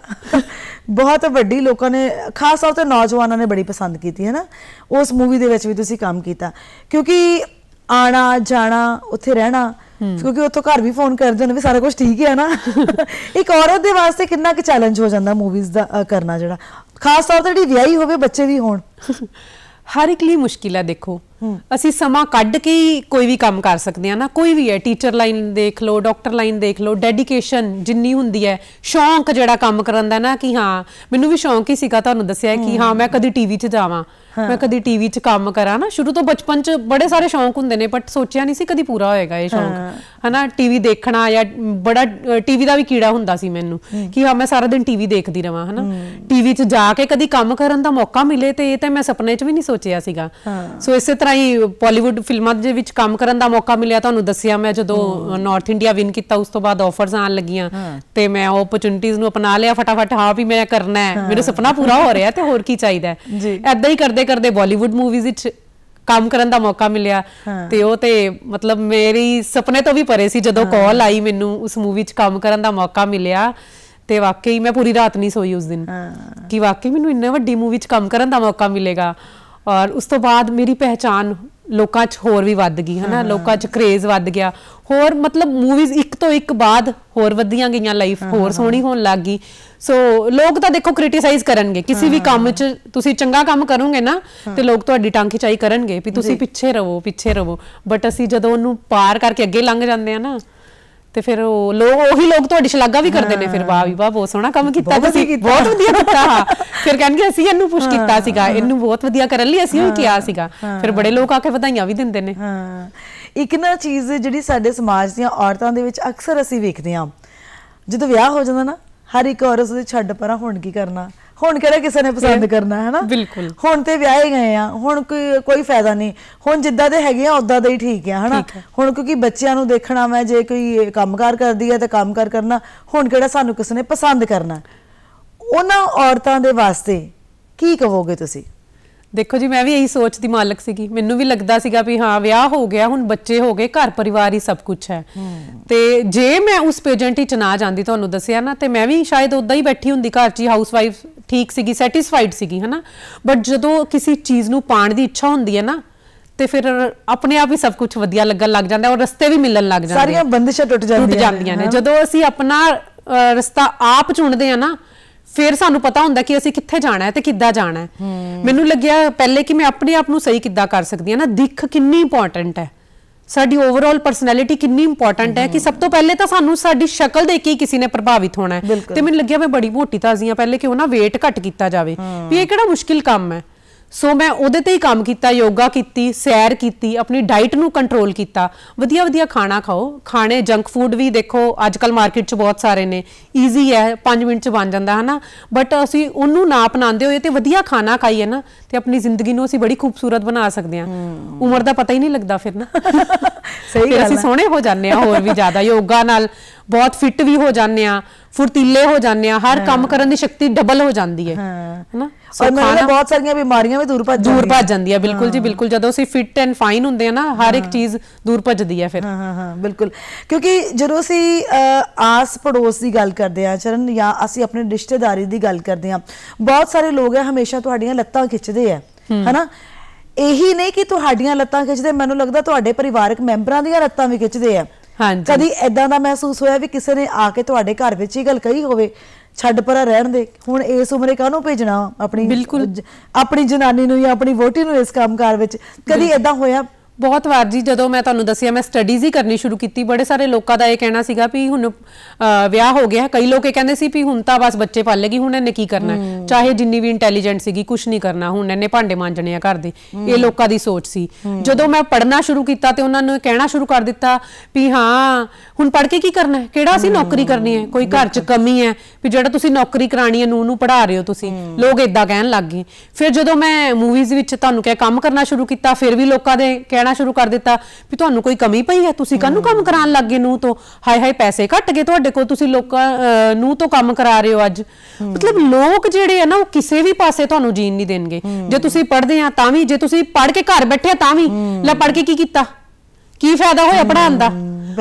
ਬਹੁਤ ਵੱਡੀ ਲੋਕਾਂ ਨੇ ਖਾਸ ਤੌਰ ਤੇ ਨੌਜਵਾਨਾਂ ਨੇ ਬੜੀ ਪਸੰਦ ਕੀਤੀ ਹੈ ਨਾ ਉਸ ਮੂਵੀ ਦੇ ਵਿੱਚ ਵੀ ਤੁਸੀਂ ਕੰਮ ਕੀਤਾ ਕਿਉਂਕਿ ਆਣਾ ਜਾਣਾ ਉੱਥੇ ਰਹਿਣਾ ਕਿਉਂਕਿ ਉੱਥੋਂ ਘਰ ਵੀ ਫੋਨ ਕਰਦੇ ਹੁੰਦੇ ਵੀ ਸਾਰਾ ਕੁਝ ਠੀਕ ਹੈ ਨਾ ਇੱਕ ਔਰਤ ਦੇ ਵਾਸਤੇ ਕਿੰਨਾ ਕੁ ਚੈਲੰਜ ਹੋ ਜਾਂਦਾ ਮੂਵੀਜ਼ ਦਾ ਕਰਨਾ ਜਿਹੜਾ ਖਾਸ ਤੌਰ ਤੇ ਜਿਹੜੀ ਵਿਆਹੀ ਹੋਵੇ ਬੱਚੇ ਵੀ ਹੋਣ ਹਰ ਇੱਕ ਲਈ ਮੁਸ਼ਕਿਲ ਹੈ ਦੇਖੋ ਅਸੀਂ ਸਮਾਂ ਕੱਢ ਕੇ ਹੀ ਕੋਈ ਵੀ ਕੰਮ ਕਰ ਸਕਦੇ ਆ ਨਾ ਕੋਈ ਵੀ ਹੈ ਟੀਚਰ ਲਾਈਨ ਦੇਖ ਲਓ ਡਾਕਟਰ ਲਾਈਨ ਦੇਖ ਲਓ ਡੈਡੀਕੇਸ਼ਨ ਜਿੰਨੀ ਹੁੰਦੀ ਹੈ ਸ਼ੌਂਕ ਜਿਹੜਾ ਕੰਮ ਕਰਨ ਦਾ ਨਾ ਕਿ ਹਾਂ ਮੈਨੂੰ ਵੀ ਸ਼ੌਂਕ ਹੀ ਸੀਗਾ ਤੁਹਾਨੂੰ ਦੱਸਿਆ ਕਿ ਹਾਂ ਮੈਂ ਕਦੀ ਟੀਵੀ 'ਚ ਜਾਵਾਂ ਮੈਂ ਕਦੀ ਟੀਵੀ 'ਚ ਕੰਮ ਕਰਾਂ ਨਾ ਸ਼ੁਰੂ ਤੋਂ ਬਚਪਨ 'ਚ ਬੜੇ ਸਾਰੇ ਸ਼ੌਂਕ ਹੁੰਦੇ ਨੇ ਬਟ ਸੋਚਿਆ ਨਹੀਂ ਸੀ ਕਦੀ ਪੂਰਾ ਹੋਏਗਾ ਇਹ ਸ਼ੌਂਕ ਹਨਾ ਟੀਵੀ ਦੇਖਣਾ ਜਾਂ ਬੜਾ ਟੀਵੀ ਦਾ ਵੀ ਕੀੜਾ ਹੁੰਦਾ ਸੀ ਮੈਨੂੰ ਕਿ ਹਾਂ ਮੈਂ ਸਾਰਾ ਦਿਨ ਟੀਵੀ ਦੇਖਦੀ ਰਵਾਂ ਹਨਾ ਟੀਵੀ 'ਚ ਜਾ ਕੇ ਕਦੀ ਕੰਮ ਕਰਨ ਦਾ ਮੌਕਾ ਮਿਲੇ ਤੇ ਇਹ ਤਾਂ ਮੈਂ ਸੁਪਨੇ 'ਚ ਵੀ ਨਹੀਂ ਸੋਚਿਆ ਸੀਗਾ ਸੋ ਇਸੇ ਤਰ੍ਹਾਂ ਹੀ ਪੋਲੀਵੁੱਡ ਫਿਲਮਾਂ ਦੇ ਵਿੱਚ ਕੰਮ ਕਰਨ ਦਾ ਮੌਕਾ ਮਿਲਿਆ ਤੁਹਾਨੂੰ ਦੱਸਿਆ ਮੈਂ ਜਦੋਂ ਨਾਰਥ ਇੰਡੀਆ ਵਿਨ ਕੀਤਾ ਉਸ ਤੋਂ ਬਾਅਦ ਆਫਰਸ ਆਣ ਲੱਗੀਆਂ ਤੇ ਮੈਂ ਉਹ ਓਪਰਚੁਨਿਟੀਆਂ ਨੂੰ ਅਪਣਾ ਲਿਆ ਫਟਾਫਟ ਹਾਂ ਵੀ ਮੈਂ ਕਰਨਾ ਹੈ ਮੇਰਾ ਸੁਪਨਾ ਪੂਰਾ ਹੋ ਰਿਹਾ ਤੇ ਹੋਰ ਕੀ ਚਾਹੀਦਾ ਹੈ ਐਦਾਂ ਹੀ ਕਰਦੇ ਕਰਦੇ ਬਾਲੀਵੁੱਡ ਮੂਵੀਜ਼ ਵਿੱਚ ਕੰਮ ਕਰਨ ਦਾ ਮੌਕਾ ਮਿਲਿਆ ਤੇ ਉਹ ਤੇ ਮਤਲਬ ਮੇਰੀ ਸੁਪਨੇ ਤੋਂ ਵੀ ਪਰੇ ਸੀ ਜਦੋਂ ਕਾਲ ਆਈ ਮੈਨੂੰ ਉਸ ਮੂਵੀ 'ਚ ਕੰਮ ਕਰਨ ਦਾ ਮੌਕਾ ਮਿਲਿਆ ਤੇ ਵਾਕਈ ਮੈਂ ਪੂਰੀ ਰਾਤ ਨਹੀਂ ਸੋਈ ਉਸ ਦਿਨ ਕਿ ਵਾਕਈ ਮੈਨੂੰ ਇੰਨੇ ਵੱਡੀ ਮੂਵੀ 'ਚ ਕੰਮ ਕਰਨ ਦਾ ਮੌਕਾ ਮਿਲੇਗਾ ਔਰ ਉਸ ਤੋਂ ਬਾਅਦ ਮੇਰੀ ਪਹਿਚਾਨ ਲੋਕਾਂ 'ਚ ਹੋਰ ਵੀ ਵੱਧ ਗਈ ਹਨਾ ਲੋਕਾਂ 'ਚ ਕ੍ਰੇਜ਼ ਵੱਧ ਗਿਆ ਹੋਰ ਮਤਲਬ ਮੂਵੀਜ਼ ਇੱਕ ਤੋਂ ਇੱਕ ਬਾਅਦ ਹੋਰ ਵਧੀਆਂ ਗਈਆਂ ਲਾਈਫ ਹੋਰ ਸੋਹਣੀ ਹੋਣ ਲੱਗ ਗਈ ਸੋ ਲੋਕ ਤਾਂ ਦੇਖੋ ਕ੍ਰਿਟਿਸਾਈਜ਼ ਕਰਨਗੇ ਕਿਸੇ ਵੀ ਕੰਮ 'ਚ ਤੁਸੀਂ ਚੰਗਾ ਕੰਮ ਕਰੋਗੇ ਨਾ ਤੇ ਲੋਕ ਤੁਹਾਡੀ ਟਾਂਗ ਚਾਈ ਕਰਨਗੇ ਵੀ ਤੁਸੀਂ ਪਿੱਛੇ ਰਹੋ ਪਿੱਛੇ ਰਹੋ ਬਟ ਅਸੀਂ ਜਦੋਂ ਉਹਨੂੰ ਪਾਰ ਕਰਕੇ ਅੱਗੇ ਲੰਘ ਜਾਂਦੇ ਆ ਨਾ ਤੇ ਫਿਰ ਉਹ ਲੋਕ ਉਹੀ ਲੋਕ ਤੁਹਾਡੀ ਸ਼ਲਾਘਾ ਵੀ ਕਰਦੇ ਨੇ ਫਿਰ ਵਾਹ ਵੀ ਵਾਹ ਬਹੁਤ ਸੋਹਣਾ ਕੰਮ ਕੀਤਾ ਤੁਸੀਂ ਬਹੁਤ ਵਧੀਆ ਕੀਤਾ ਫਿਰ ਕਹਿੰਦੇ ਅਸੀਂ ਇਹਨੂੰ ਪੁਸ਼ ਕੀਤਾ ਸੀਗਾ ਇਹਨੂੰ ਬਹੁਤ ਵਧੀਆ ਕਰਨ ਲਈ ਅਸੀਂ ਉਹ ਕਿਹਾ ਸੀਗਾ ਫਿਰ ਬੜੇ ਲੋਕ ਆ ਕੇ ਵਧਾਈਆਂ ਵੀ ਦਿੰਦੇ ਨੇ ਹਾਂ ਇੱਕ ਨਾ ਚੀਜ਼ ਜਿਹੜੀ ਸਾਡੇ ਸਮਾਜ ਦੀਆਂ ਔਰਤਾਂ ਦੇ ਵਿੱਚ ਅਕਸਰ ਅਸੀਂ ਵੇਖਦੇ ਹਾਂ ਜਦੋਂ ਵਿਆਹ ਹੋ ਜਾਂਦਾ ਨਾ ਹਰ ਇੱਕ ਔਰਤ ਦੇ ਛੱਡ ਪਰਾਂ ਹੁਣ ਕੀ ਕਰਨਾ ਹੁਣ ਕਿਹੜਾ ਕਿਸੇ ਨੇ ਪਸੰਦ ਕਰਨਾ ਹੈ ਨਾ ਬਿਲਕੁਲ ਹੁਣ ਤੇ ਵਿਆਹੇ ਗਏ ਆ ਹੁਣ ਕੋਈ ਕੋਈ ਫਾਇਦਾ ਨਹੀਂ ਹੁਣ ਜਿੱਦਾਂ ਦੇ ਹੈਗੇ ਆ ਉਦਾਂ ਦੇ ਹੀ ਠੀਕ ਆ ਹਨਾ ਹੁਣ ਕਿਉਂਕਿ ਬੱਚਿਆਂ ਨੂੰ ਦੇਖਣਾ ਮੈਂ ਜੇ ਕੋਈ ਕੰਮਕਾਰ ਕਰਦੀ ਹੈ ਤਾਂ ਕੰਮਕਾਰ ਕਰਨਾ ਹੁਣ ਕਿਹੜਾ ਸਾਨੂੰ ਕਿਸੇ ਨੇ ਪਸੰਦ ਕਰਨਾ ਉਹਨਾਂ ਔਰਤਾਂ ਦੇ ਵਾਸਤੇ ਕੀ ਕਹੋਗੇ ਤੁਸੀਂ ਦੇਖੋ ਜੀ ਮੈਂ ਵੀ ਇਹੀ ਸੋਚ ਦੀ ਮਾਲਕ ਸੀਗੀ ਮੈਨੂੰ ਵੀ ਲੱਗਦਾ ਸੀਗਾ ਵੀ ਹਾਂ ਵਿਆਹ ਹੋ ਗਿਆ ਹੁਣ ਬੱਚੇ ਹੋ ਗਏ ਘਰ ਪਰਿਵਾਰ ਹੀ ਸਭ ਕੁਝ ਹੈ ਤੇ ਜੇ ਮੈਂ ਉਸ ਪੇਜੈਂਟ ਹੀ ਨਾ ਜਾਂਦੀ ਤੁਹਾਨੂੰ ਦੱਸਿਆ ਨਾ ਤੇ ਮੈਂ ਵੀ ਸ਼ਾਇਦ ਉਦਾਂ ਹੀ ਬੈਠੀ ਹੁੰਦੀ ਘਰ 'ਚ ਹਾਊਸ ਵਾਈਫ ਠੀਕ ਸੀਗੀ ਸੈਟੀਸਫਾਈਡ ਸੀਗੀ ਹਨਾ ਬਟ ਜਦੋਂ ਕਿਸੇ ਚੀਜ਼ ਨੂੰ ਪਾਣ ਦੀ ਇੱਛਾ ਹੁੰਦੀ ਹੈ ਨਾ ਤੇ ਫਿਰ ਆਪਣੇ ਆਪ ਹੀ ਸਭ ਕੁਝ ਵਧੀਆ ਲੱਗਣ ਲੱਗ ਜਾਂਦਾ ਔਰ ਰਸਤੇ ਵੀ ਮਿਲਣ ਲੱਗ ਜਾਂਦੇ ਸਾਰੀਆਂ ਬੰਦਿਸ਼ਾਂ ਟੁੱਟ ਜਾਂਦੀਆਂ ਨੇ ਜਦੋਂ ਅਸੀਂ ਆਪਣਾ ਰਸਤਾ ਆਪ ਚੁਣਦੇ ਆ ਨਾ ਫਿਰ ਸਾਨੂੰ ਪਤਾ ਹੁੰਦਾ ਕਿ ਅਸੀਂ ਕਿੱਥੇ ਜਾਣਾ ਹੈ ਤੇ ਕਿੱਦਾਂ ਜਾਣਾ ਹੈ ਮੈਨੂੰ ਲੱਗਿਆ ਪਹਿਲੇ ਕਿ ਮੈਂ ਆਪਣੇ ਆਪ ਨੂੰ ਸਹੀ ਕਿੱਦਾਂ ਕਰ ਸਕਦੀ ਹਾਂ ਨਾ ਦਿੱਖ ਕਿੰਨੀ ਇੰਪੋਰਟੈਂਟ ਹੈ ਸਾਡੀ ਓਵਰਆਲ ਪਰਸਨੈਲਿਟੀ ਕਿੰਨੀ ਇੰਪੋਰਟੈਂਟ ਹੈ ਕਿ ਸਭ ਤੋਂ ਪਹਿਲੇ ਤਾਂ ਸਾਨੂੰ ਸਾਡੀ ਸ਼ਕਲ ਦੇ ਕੇ ਕਿਸੇ ਨੇ ਪ੍ਰਭਾਵਿਤ ਹੋਣਾ ਹੈ ਤੇ ਮੈਨੂੰ ਲੱਗਿਆ ਮੈਂ ਬੜੀ ਮੋਟੀ ਤਾਜ਼ੀਆਂ ਪਹਿਲੇ ਕਿਉਂ ਨਾ weight ਘਟ ਕੀਤਾ ਜਾਵੇ ਵੀ ਇਹ ਕਿਹੜਾ ਮੁਸ਼ਕਿਲ ਕੰਮ ਹੈ ਸੋ ਮੈਂ ਉਹਦੇ ਤੇ ਹੀ ਕੰਮ ਕੀਤਾ ਯੋਗਾ ਕੀਤੀ ਸੈਰ ਕੀਤੀ ਆਪਣੀ ਡਾਈਟ ਨੂੰ ਕੰਟਰੋਲ ਕੀਤਾ ਵਧੀਆ ਵਧੀਆ ਖਾਣਾ ਖਾਓ ਖਾਣੇ ਜੰਕ ਫੂਡ ਵੀ ਦੇਖੋ ਅੱਜ ਕੱਲ ਮਾਰਕੀਟ 'ਚ ਬਹੁਤ ਸਾਰੇ ਨੇ ਈਜ਼ੀ ਹੈ 5 ਮਿੰਟ 'ਚ ਬਣ ਜਾਂਦਾ ਹਨਾ ਬਟ ਅਸੀਂ ਉਹਨੂੰ ਨਾ ਅਪਣਾਉਂਦੇ ਹੋਏ ਤੇ ਵਧੀਆ ਖਾਣਾ ਖਾਈਏ ਨਾ ਤੇ ਆਪਣੀ ਜ਼ਿੰਦਗੀ ਨੂੰ ਅਸੀਂ ਬੜੀ ਖੂਬਸੂਰਤ ਬਣਾ ਸਕਦੇ ਹਾਂ ਉਮਰ ਦਾ ਪਤਾ ਹੀ ਨਹੀਂ ਲੱਗਦਾ ਫਿਰ ਨਾ ਸਹੀ ਗੱਲ ਅਸੀਂ ਸੋਹਣੇ ਹੋ ਜਾਂਦੇ ਆ ਹੋਰ ਵੀ ਜ਼ਿਆਦਾ ਯੋਗਾ ਨਾਲ ਬਹੁਤ ਫਿੱਟ ਵੀ ਹੋ ਜਾਂਦੇ ਆ ਫੁਰਤੀਲੇ ਹੋ ਜਾਂਦੇ ਆ ਹਰ ਕੰਮ ਕਰਨ ਦੀ ਸ਼ਕਤੀ ਡਬਲ ਹੋ ਜਾਂਦੀ ਹੈ ਹਾਂ ਹੈਨਾ ਔਰ ਬਹੁਤ ਸਾਰੀਆਂ ਬਿਮਾਰੀਆਂ ਵੀ ਦੂਰ ਭੱਜ ਦੂਰ ਭੱਜ ਹੈ ਬਿਲਕੁਲ ਜੀ ਬਿਲਕੁਲ ਜਦੋਂ ਅਸੀਂ ਫਿੱਟ ਐਂਡ ਫਾਈਨ ਹੁੰਦੇ ਆ ਨਾ ਹਰ ਇੱਕ ਚੀਜ਼ ਦੂਰ ਭੱਜਦੀ ਹੈ ਫਿਰ ਹਾਂ ਹਾਂ ਹਾਂ ਬਿਲਕੁਲ ਕਿਉਂਕਿ ਜਦੋਂ ਅਸੀਂ ਆਸ ਪੜੋਸ ਦੀ ਗੱਲ ਕਰਦੇ ਆ ਚਰਨ ਜਾਂ ਅਸੀਂ ਆਪਣੇ ਰਿਸ਼ਤੇਦਾਰੀ ਦੀ ਗੱਲ ਕਰਦੇ ਆ ਬਹੁਤ ਸਾਰੇ ਲੋਕ ਆ ਹਮੇਸ਼ਾ ਤੁਹਾਡੀਆਂ ਲੱਤਾਂ ਖਿੱਚਦੇ ਆ ਹੈਨਾ ਇਹੀ ਨਹੀਂ ਕਿ ਤੁਹਾਡੀਆਂ ਲੱਤਾਂ ਖਿੱਚਦੇ ਮੈਨੂੰ ਲੱਗਦਾ ਤੁਹਾਡੇ ਪਰਿਵਾਰਕ ਮੈਂਬਰਾਂ ਦੀਆਂ ਲੱਤਾਂ ਵੀ ਖਿੱਚਦੇ ਆ ਹਾਂਜੀ ਕਦੀ ਐਦਾਂ ਦਾ ਮਹਿਸੂਸ ਹੋਇਆ ਵੀ ਕਿਸੇ ਨੇ ਆ ਕੇ ਤੁਹਾਡੇ ਘਰ ਵਿੱਚ ਹੀ ਗੱਲ ਕਹੀ ਹੋਵੇ ਛੱਡ ਪਰਾਂ ਰਹਿਣ ਦੇ ਹੁਣ ਇਸ ਉਮਰੇ ਕਾਹਨੂੰ ਭੇਜਣਾ ਆਪਣੀ ਆਪਣੀ ਜਨਾਨੀ ਨੂੰ ਜਾਂ ਆਪਣੀ ਵੋਟੀ ਨੂੰ ਇਸ ਕੰਮਕਾਰ ਵਿੱਚ ਕਦੀ ਐਦਾਂ ਹੋਇਆ ਬਹੁਤ ਵਾਰ ਜੀ ਜਦੋਂ ਮੈਂ ਤੁਹਾਨੂੰ ਦੱਸਿਆ ਮੈਂ ਸਟੱਡੀਜ਼ ਹੀ ਕਰਨੀ ਸ਼ੁਰੂ ਕੀਤੀ ਬੜੇ ਸਾਰੇ ਲੋਕਾਂ ਦਾ ਇਹ ਕਹਿਣਾ ਸੀਗਾ ਵੀ ਹੁਣ ਵਿਆਹ ਹੋ ਗਿਆ ਕਈ ਲੋਕ ਇਹ ਕਹਿੰਦੇ ਸੀ ਵੀ ਹੁਣ ਤਾਂ ਬਸ ਬੱਚੇ ਪਾਲ ਲੇਗੀ ਹੁਣ ਇਹਨੇ ਕੀ ਕਰਨਾ ਚਾਹੇ ਜਿੰਨੀ ਵੀ ਇੰਟੈਲੀਜੈਂਟ ਸੀਗੀ ਕੁਝ ਨਹੀਂ ਕਰਨਾ ਹੁਣ ਇਹਨੇ ਭਾਂਡੇ ਮਾਂਜਣੇ ਆ ਘਰ ਦੇ ਇਹ ਲੋਕਾਂ ਦੀ ਸੋਚ ਸੀ ਜਦੋਂ ਮੈਂ ਪੜਨਾ ਸ਼ੁਰੂ ਕੀਤਾ ਤੇ ਉਹਨਾਂ ਨੇ ਕਹਿਣਾ ਸ਼ੁਰੂ ਕਰ ਦਿੱਤਾ ਵੀ ਹਾਂ ਹੁਣ ਪੜ ਕੇ ਕੀ ਕਰਨਾ ਹੈ ਕਿਹੜਾ ਸੀ ਨੌਕਰੀ ਕਰਨੀ ਹੈ ਕੋਈ ਘਰ 'ਚ ਕਮੀ ਹੈ ਵੀ ਜਿਹੜਾ ਤੁਸੀਂ ਨੌਕਰੀ ਕਰਾਣੀ ਹੈ ਨੂੰ ਨੂੰ ਪੜਾ ਰਹੇ ਹੋ ਤੁਸੀਂ ਲੋਕ ਇਦਾਂ ਕਹਿਣ ਲੱਗ ਗਏ ਫਿਰ ਜਦੋਂ ਮੈਂ ਮੂਵੀਜ਼ ਵਿੱਚ ਤੁਹਾਨੂੰ ਕਿਹਾ ਕੰਮ ਕਰਨਾ ਸ਼ੁਰੂ ਕੀਤਾ ਫਿਰ ਵੀ ਲੋਕਾਂ ਦੇ ਕਹਿ ਕਹਿਣਾ ਸ਼ੁਰੂ ਕਰ ਦਿੱਤਾ ਵੀ ਤੁਹਾਨੂੰ ਕੋਈ ਕਮੀ ਪਈ ਹੈ ਤੁਸੀਂ ਕੰਨੂ ਕੰਮ ਕਰਾਉਣ ਲੱਗੇ ਨੂੰ ਤੋਂ ਹਾਏ ਹਾਏ ਪੈਸੇ ਘਟ ਗਏ ਤੁਹਾਡੇ ਕੋਲ ਤੁਸੀਂ ਲੋਕਾਂ ਨੂੰ ਤੋਂ ਕੰਮ ਕਰਾ ਰਹੇ ਹੋ ਅੱਜ ਮਤਲਬ ਲੋਕ ਜਿਹੜੇ ਆ ਨਾ ਉਹ ਕਿਸੇ ਵੀ ਪਾਸੇ ਤੁਹਾਨੂੰ ਜੀਣ ਨਹੀਂ ਦੇਣਗੇ ਜੇ ਤੁਸੀਂ ਪੜ੍ਹਦੇ ਆ ਤਾਂ ਵੀ ਜੇ ਤੁਸੀਂ ਪੜ੍ਹ ਕੇ ਘਰ ਬੈਠੇ ਤਾਂ ਵੀ ਲੈ ਪੜ੍ਹ ਕੇ ਕੀ ਕੀਤਾ ਕੀ ਫਾਇਦਾ ਹੋਇਆ ਪੜਾਉਣ ਦਾ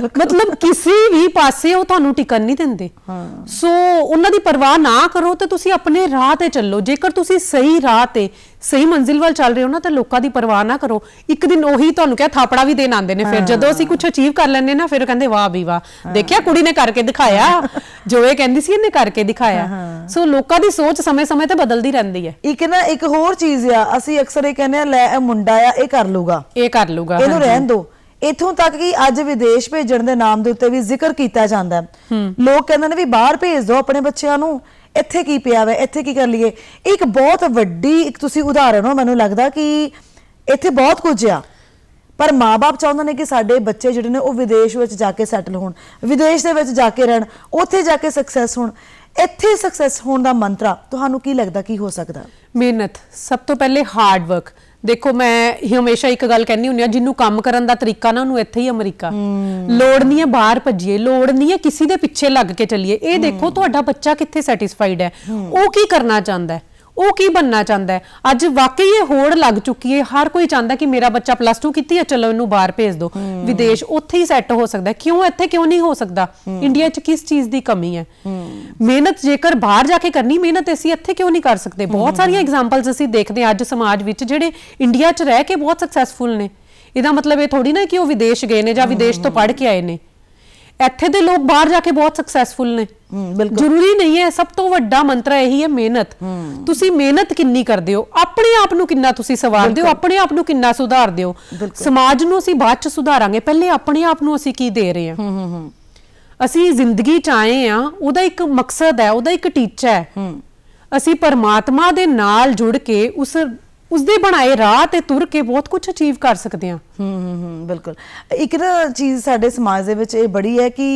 ਮਤਲਬ ਕਿਸੇ ਵੀ ਪਾਸੇ ਉਹ ਤੁਹਾਨੂੰ ਟਿਕਣ ਨਹੀਂ ਦਿੰਦੇ ਹਾਂ ਸੋ ਉਹਨਾਂ ਦੀ ਪਰਵਾਹ ਨਾ ਕਰੋ ਤੇ ਤੁਸੀਂ ਆਪਣੇ ਰਾਹ ਤੇ ਚੱਲੋ ਜੇਕਰ ਤੁਸੀਂ ਸਹੀ ਰਾਹ ਤੇ ਸਹੀ ਮੰਜ਼ਿਲ ਵੱਲ ਚੱਲ ਰਹੇ ਹੋ ਨਾ ਤਾਂ ਲੋਕਾਂ ਦੀ ਪਰਵਾਹ ਨਾ ਕਰੋ ਇੱਕ ਦਿਨ ਉਹੀ ਤੁਹਾਨੂੰ ਕਿਹਾ ਥਾਪੜਾ ਵੀ ਦੇਣ ਆਉਂਦੇ ਨੇ ਫਿਰ ਜਦੋਂ ਅਸੀਂ ਕੁਝ ਅਚੀਵ ਕਰ ਲੈਂਦੇ ਨਾ ਫਿਰ ਕਹਿੰਦੇ ਵਾਹ ਵੀ ਵਾਹ ਦੇਖਿਆ ਕੁੜੀ ਨੇ ਕਰਕੇ ਦਿਖਾਇਆ ਜੋ ਇਹ ਕਹਿੰਦੀ ਸੀ ਇਹਨੇ ਕਰਕੇ ਦਿਖਾਇਆ ਸੋ ਲੋਕਾਂ ਦੀ ਸੋਚ ਸਮੇਂ-ਸਮੇਂ ਤੇ ਬਦਲਦੀ ਰਹਿੰਦੀ ਹੈ ਇੱਕ ਨਾ ਇੱਕ ਹੋਰ ਚੀਜ਼ ਆ ਅਸੀਂ ਅਕਸਰ ਇਹ ਕਹਿੰਦੇ ਆ ਲੈ ਇਹ ਮੁੰਡਾ ਆ ਇਹ ਕਰ ਲੂਗਾ ਇਹ ਕਰ ਲੂਗਾ ਇਹਨੂੰ ਰਹਿਣ ਦੋ ਇਥੋਂ ਤੱਕ ਕਿ ਅੱਜ ਵਿਦੇਸ਼ ਭੇਜਣ ਦੇ ਨਾਮ ਦੇ ਉੱਤੇ ਵੀ ਜ਼ਿਕਰ ਕੀਤਾ ਜਾਂਦਾ ਲੋਕ ਕਹਿੰਦੇ ਨੇ ਵੀ ਬਾਹਰ ਭੇਜ ਦਿਓ ਆਪਣੇ ਬੱਚਿਆਂ ਨੂੰ ਇੱਥੇ ਕੀ ਪਿਆ ਵੈ ਇੱਥੇ ਕੀ ਕਰ ਲਈਏ ਇੱਕ ਬਹੁਤ ਵੱਡੀ ਇੱਕ ਤੁਸੀਂ ਉਦਾਹਰਣ ਹੋ ਮੈਨੂੰ ਲੱਗਦਾ ਕਿ ਇੱਥੇ ਬਹੁਤ ਕੁਝ ਆ ਪਰ ਮਾਪੇ ਚਾਹੁੰਦੇ ਨੇ ਕਿ ਸਾਡੇ ਬੱਚੇ ਜਿਹੜੇ ਨੇ ਉਹ ਵਿਦੇਸ਼ ਵਿੱਚ ਜਾ ਕੇ ਸੈਟਲ ਹੋਣ ਵਿਦੇਸ਼ ਦੇ ਵਿੱਚ ਜਾ ਕੇ ਰਹਿਣ ਉੱਥੇ ਜਾ ਕੇ ਸਕਸੈਸ ਹੋਣ ਇੱਥੇ ਸਕਸੈਸ ਹੋਣ ਦਾ ਮੰਤਰਾ ਤੁਹਾਨੂੰ ਕੀ ਲੱਗਦਾ ਕੀ ਹੋ ਸਕਦਾ ਮਿਹਨਤ ਸਭ ਤੋਂ ਪਹਿਲੇ ਹਾਰਡ ਵਰਕ ਦੇਖੋ ਮੈਂ ਹਮੇਸ਼ਾ ਇੱਕ ਗੱਲ ਕਹਿੰਦੀ ਹੁੰਨੀ ਆ ਜਿੰਨੂੰ ਕੰਮ ਕਰਨ ਦਾ ਤਰੀਕਾ ਨਾ ਉਹਨੂੰ ਇੱਥੇ ਹੀ ਅਮਰੀਕਾ ਲੋੜ ਨਹੀਂ ਹੈ ਬਾਹਰ ਭੱਜੀਏ ਲੋੜ ਨਹੀਂ ਹੈ ਕਿਸੇ ਦੇ ਪਿੱਛੇ ਲੱਗ ਕੇ ਚੱਲੀਏ ਇਹ ਦੇਖੋ ਤੁਹਾਡਾ ਬੱਚਾ ਕਿੱਥੇ ਸੈਟੀਸਫਾਈਡ ਹੈ ਉਹ ਕੀ ਕਰਨਾ ਚਾਹੁੰਦਾ ਹੈ ਉਹ ਕੀ ਬੰਨਣਾ ਚਾਹੁੰਦਾ ਹੈ ਅੱਜ ਵਾਕਈ ਇਹ ਹੋੜ ਲੱਗ ਚੁੱਕੀ ਹੈ ਹਰ ਕੋਈ ਚਾਹੁੰਦਾ ਕਿ ਮੇਰਾ ਬੱਚਾ ਪਲੱਸ 2 ਕੀਤੀ ਹੈ ਚਲੋ ਇਹਨੂੰ ਬਾਹਰ ਭੇਜ ਦਿਓ ਵਿਦੇਸ਼ ਉੱਥੇ ਹੀ ਸੈੱਟ ਹੋ ਸਕਦਾ ਕਿਉਂ ਇੱਥੇ ਕਿਉਂ ਨਹੀਂ ਹੋ ਸਕਦਾ ਇੰਡੀਆ 'ਚ ਕਿਸ ਚੀਜ਼ ਦੀ ਕਮੀ ਹੈ ਮਿਹਨਤ ਜੇਕਰ ਬਾਹਰ ਜਾ ਕੇ ਕਰਨੀ ਮਿਹਨਤ ਅਸੀਂ ਇੱਥੇ ਕਿਉਂ ਨਹੀਂ ਕਰ ਸਕਦੇ ਬਹੁਤ ਸਾਰੀਆਂ ਐਗਜ਼ਾਮਪਲਸ ਅਸੀਂ ਦੇਖਦੇ ਹਾਂ ਅੱਜ ਸਮਾਜ ਵਿੱਚ ਜਿਹੜੇ ਇੰਡੀਆ 'ਚ ਰਹਿ ਕੇ ਬਹੁਤ ਸਕਸੈਸਫੁਲ ਨੇ ਇਹਦਾ ਮਤਲਬ ਇਹ ਥੋੜੀ ਨਾ ਕਿ ਉਹ ਵਿਦੇਸ਼ ਗਏ ਨੇ ਜਾਂ ਵਿਦੇਸ਼ ਤੋਂ ਪੜ੍ਹ ਕੇ ਆਏ ਨੇ ਇੱਥੇ ਦੇ ਲੋਕ ਬਾਹਰ ਜਾ ਕੇ ਬਹੁਤ ਸਕਸੈਸਫੁਲ ਨੇ ਬਿਲਕੁਲ ਜ਼ਰੂਰੀ ਨਹੀਂ ਹੈ ਸਭ ਤੋਂ ਵੱਡਾ ਮੰਤਰਾ ਇਹੀ ਹੈ ਮਿਹਨਤ ਤੁਸੀਂ ਮਿਹਨਤ ਕਿੰਨੀ ਕਰਦੇ ਹੋ ਆਪਣੇ ਆਪ ਨੂੰ ਕਿੰਨਾ ਤੁਸੀਂ ਸਵਾਰਦੇ ਹੋ ਆਪਣੇ ਆਪ ਨੂੰ ਕਿੰਨਾ ਸੁਧਾਰਦੇ ਹੋ ਸਮਾਜ ਨੂੰ ਅਸੀਂ ਬਾਅਦ ਚ ਸੁਧਾਰਾਂਗੇ ਪਹਿਲੇ ਆਪਣੇ ਆਪ ਨੂੰ ਅਸੀਂ ਕੀ ਦੇ ਰਹੇ ਹਾਂ ਹੂੰ ਹੂੰ ਹੂੰ ਅਸੀਂ ਜ਼ਿੰਦਗੀ ਚ ਆਏ ਆ ਉਹਦਾ ਇੱਕ ਮਕਸਦ ਹੈ ਉਹਦਾ ਇੱਕ ਟੀਚਾ ਹੈ ਅਸੀਂ ਪਰਮਾਤਮਾ ਦੇ ਨਾਲ ਜੁੜ ਕੇ ਉਸ ਉਸ ਦੇ ਬਣਾਏ ਰਾਹ ਤੇ ਤੁਰ ਕੇ ਬਹੁਤ ਕੁਝ ਅਚੀਵ ਕਰ ਸਕਦੇ ਆ ਹੂੰ ਹੂੰ ਹੂੰ ਬਿਲਕੁਲ ਇੱਕ ਨਾ ਚੀਜ਼ ਸਾਡੇ ਸਮਾਜ ਦੇ ਵਿੱਚ ਇਹ ਬੜੀ ਹੈ ਕਿ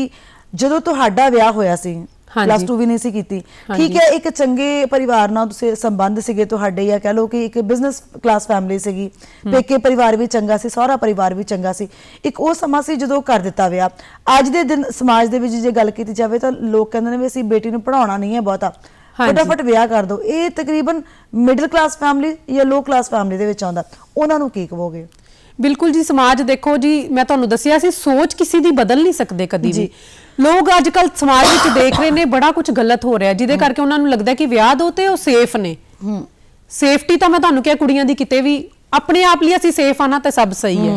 ਜਦੋਂ ਤੁਹਾਡਾ ਵਿਆਹ ਹੋਇਆ ਸੀ ਪਲੱਸ 2 ਵੀ ਨਹੀਂ ਸੀ ਕੀਤੀ ਠੀਕ ਹੈ ਇੱਕ ਚੰਗੇ ਪਰਿਵਾਰ ਨਾਲ ਤੁਸੀਂ ਸੰਬੰਧ ਸੀਗੇ ਤੁਹਾਡੇ ਜਾਂ ਕਹ ਲਓ ਕਿ ਇੱਕ ਬਿਜ਼ਨਸ ਕਲਾਸ ਫੈਮਿਲੀ ਸੀਗੀ ਪੇਕੇ ਪਰਿਵਾਰ ਵੀ ਚੰਗਾ ਸੀ ਸਹੁਰਾ ਪਰਿਵਾਰ ਵੀ ਚੰਗਾ ਸੀ ਇੱਕ ਉਹ ਸਮਾਂ ਸੀ ਜਦੋਂ ਕਰ ਦਿੱਤਾ ਵਿਆਹ ਅੱਜ ਦੇ ਦਿਨ ਸਮਾਜ ਦੇ ਵਿੱਚ ਜੇ ਗੱਲ ਕੀਤੀ ਜਾਵੇ ਤਾਂ ਲੋਕ ਕਹਿੰਦੇ ਨੇ ਵੀ ਅਸੀਂ ਬੇਟੀ ਨੂੰ ਪੜਾਉਣਾ ਨਹੀਂ ਹੈ ਬਹੁਤਾ ਫਟਾਫਟ ਵਿਆਹ ਕਰ ਦੋ ਇਹ ਤਕਰੀਬਨ ਮਿਡਲ ਕਲਾਸ ਫੈਮਿਲੀ ਜਾਂ ਲੋ ਕਲਾਸ ਫੈਮਿਲੀ ਦੇ ਵਿੱਚ ਆਉਂਦਾ ਉਹਨਾਂ ਨੂੰ ਕੀ ਕਹੋਗੇ ਬਿਲਕੁਲ ਜੀ ਸਮਾਜ ਦੇਖੋ ਜੀ ਮੈਂ ਤੁਹਾਨੂੰ ਦੱਸਿਆ ਸੀ ਸੋਚ ਕਿਸੇ ਦੀ ਬਦਲ ਨਹੀਂ ਸਕਦੇ ਕਦੀ ਵੀ ਲੋਕ ਅੱਜ ਕੱਲ ਸਮਾਜ ਵਿੱਚ ਦੇਖ ਰਹੇ ਨੇ ਬੜਾ ਕੁਝ ਗਲਤ ਹੋ ਰਿਹਾ ਜਿਹਦੇ ਕਰਕੇ ਉਹਨਾਂ ਨੂੰ ਲੱਗਦਾ ਕਿ ਵਿਆਹ ਦੋ ਤੇ ਉਹ ਸੇਫ ਨੇ ਸੇਫਟੀ ਤਾਂ ਮੈਂ ਤੁਹਾਨੂੰ ਕਿਹਾ ਕੁੜੀਆਂ ਦੀ ਕਿਤੇ ਵੀ ਆਪਣੇ ਆਪ ਲਈ ਅਸੀਂ ਸੇਫ ਆ ਨਾ ਤੇ ਸਭ ਸਹੀ ਹੈ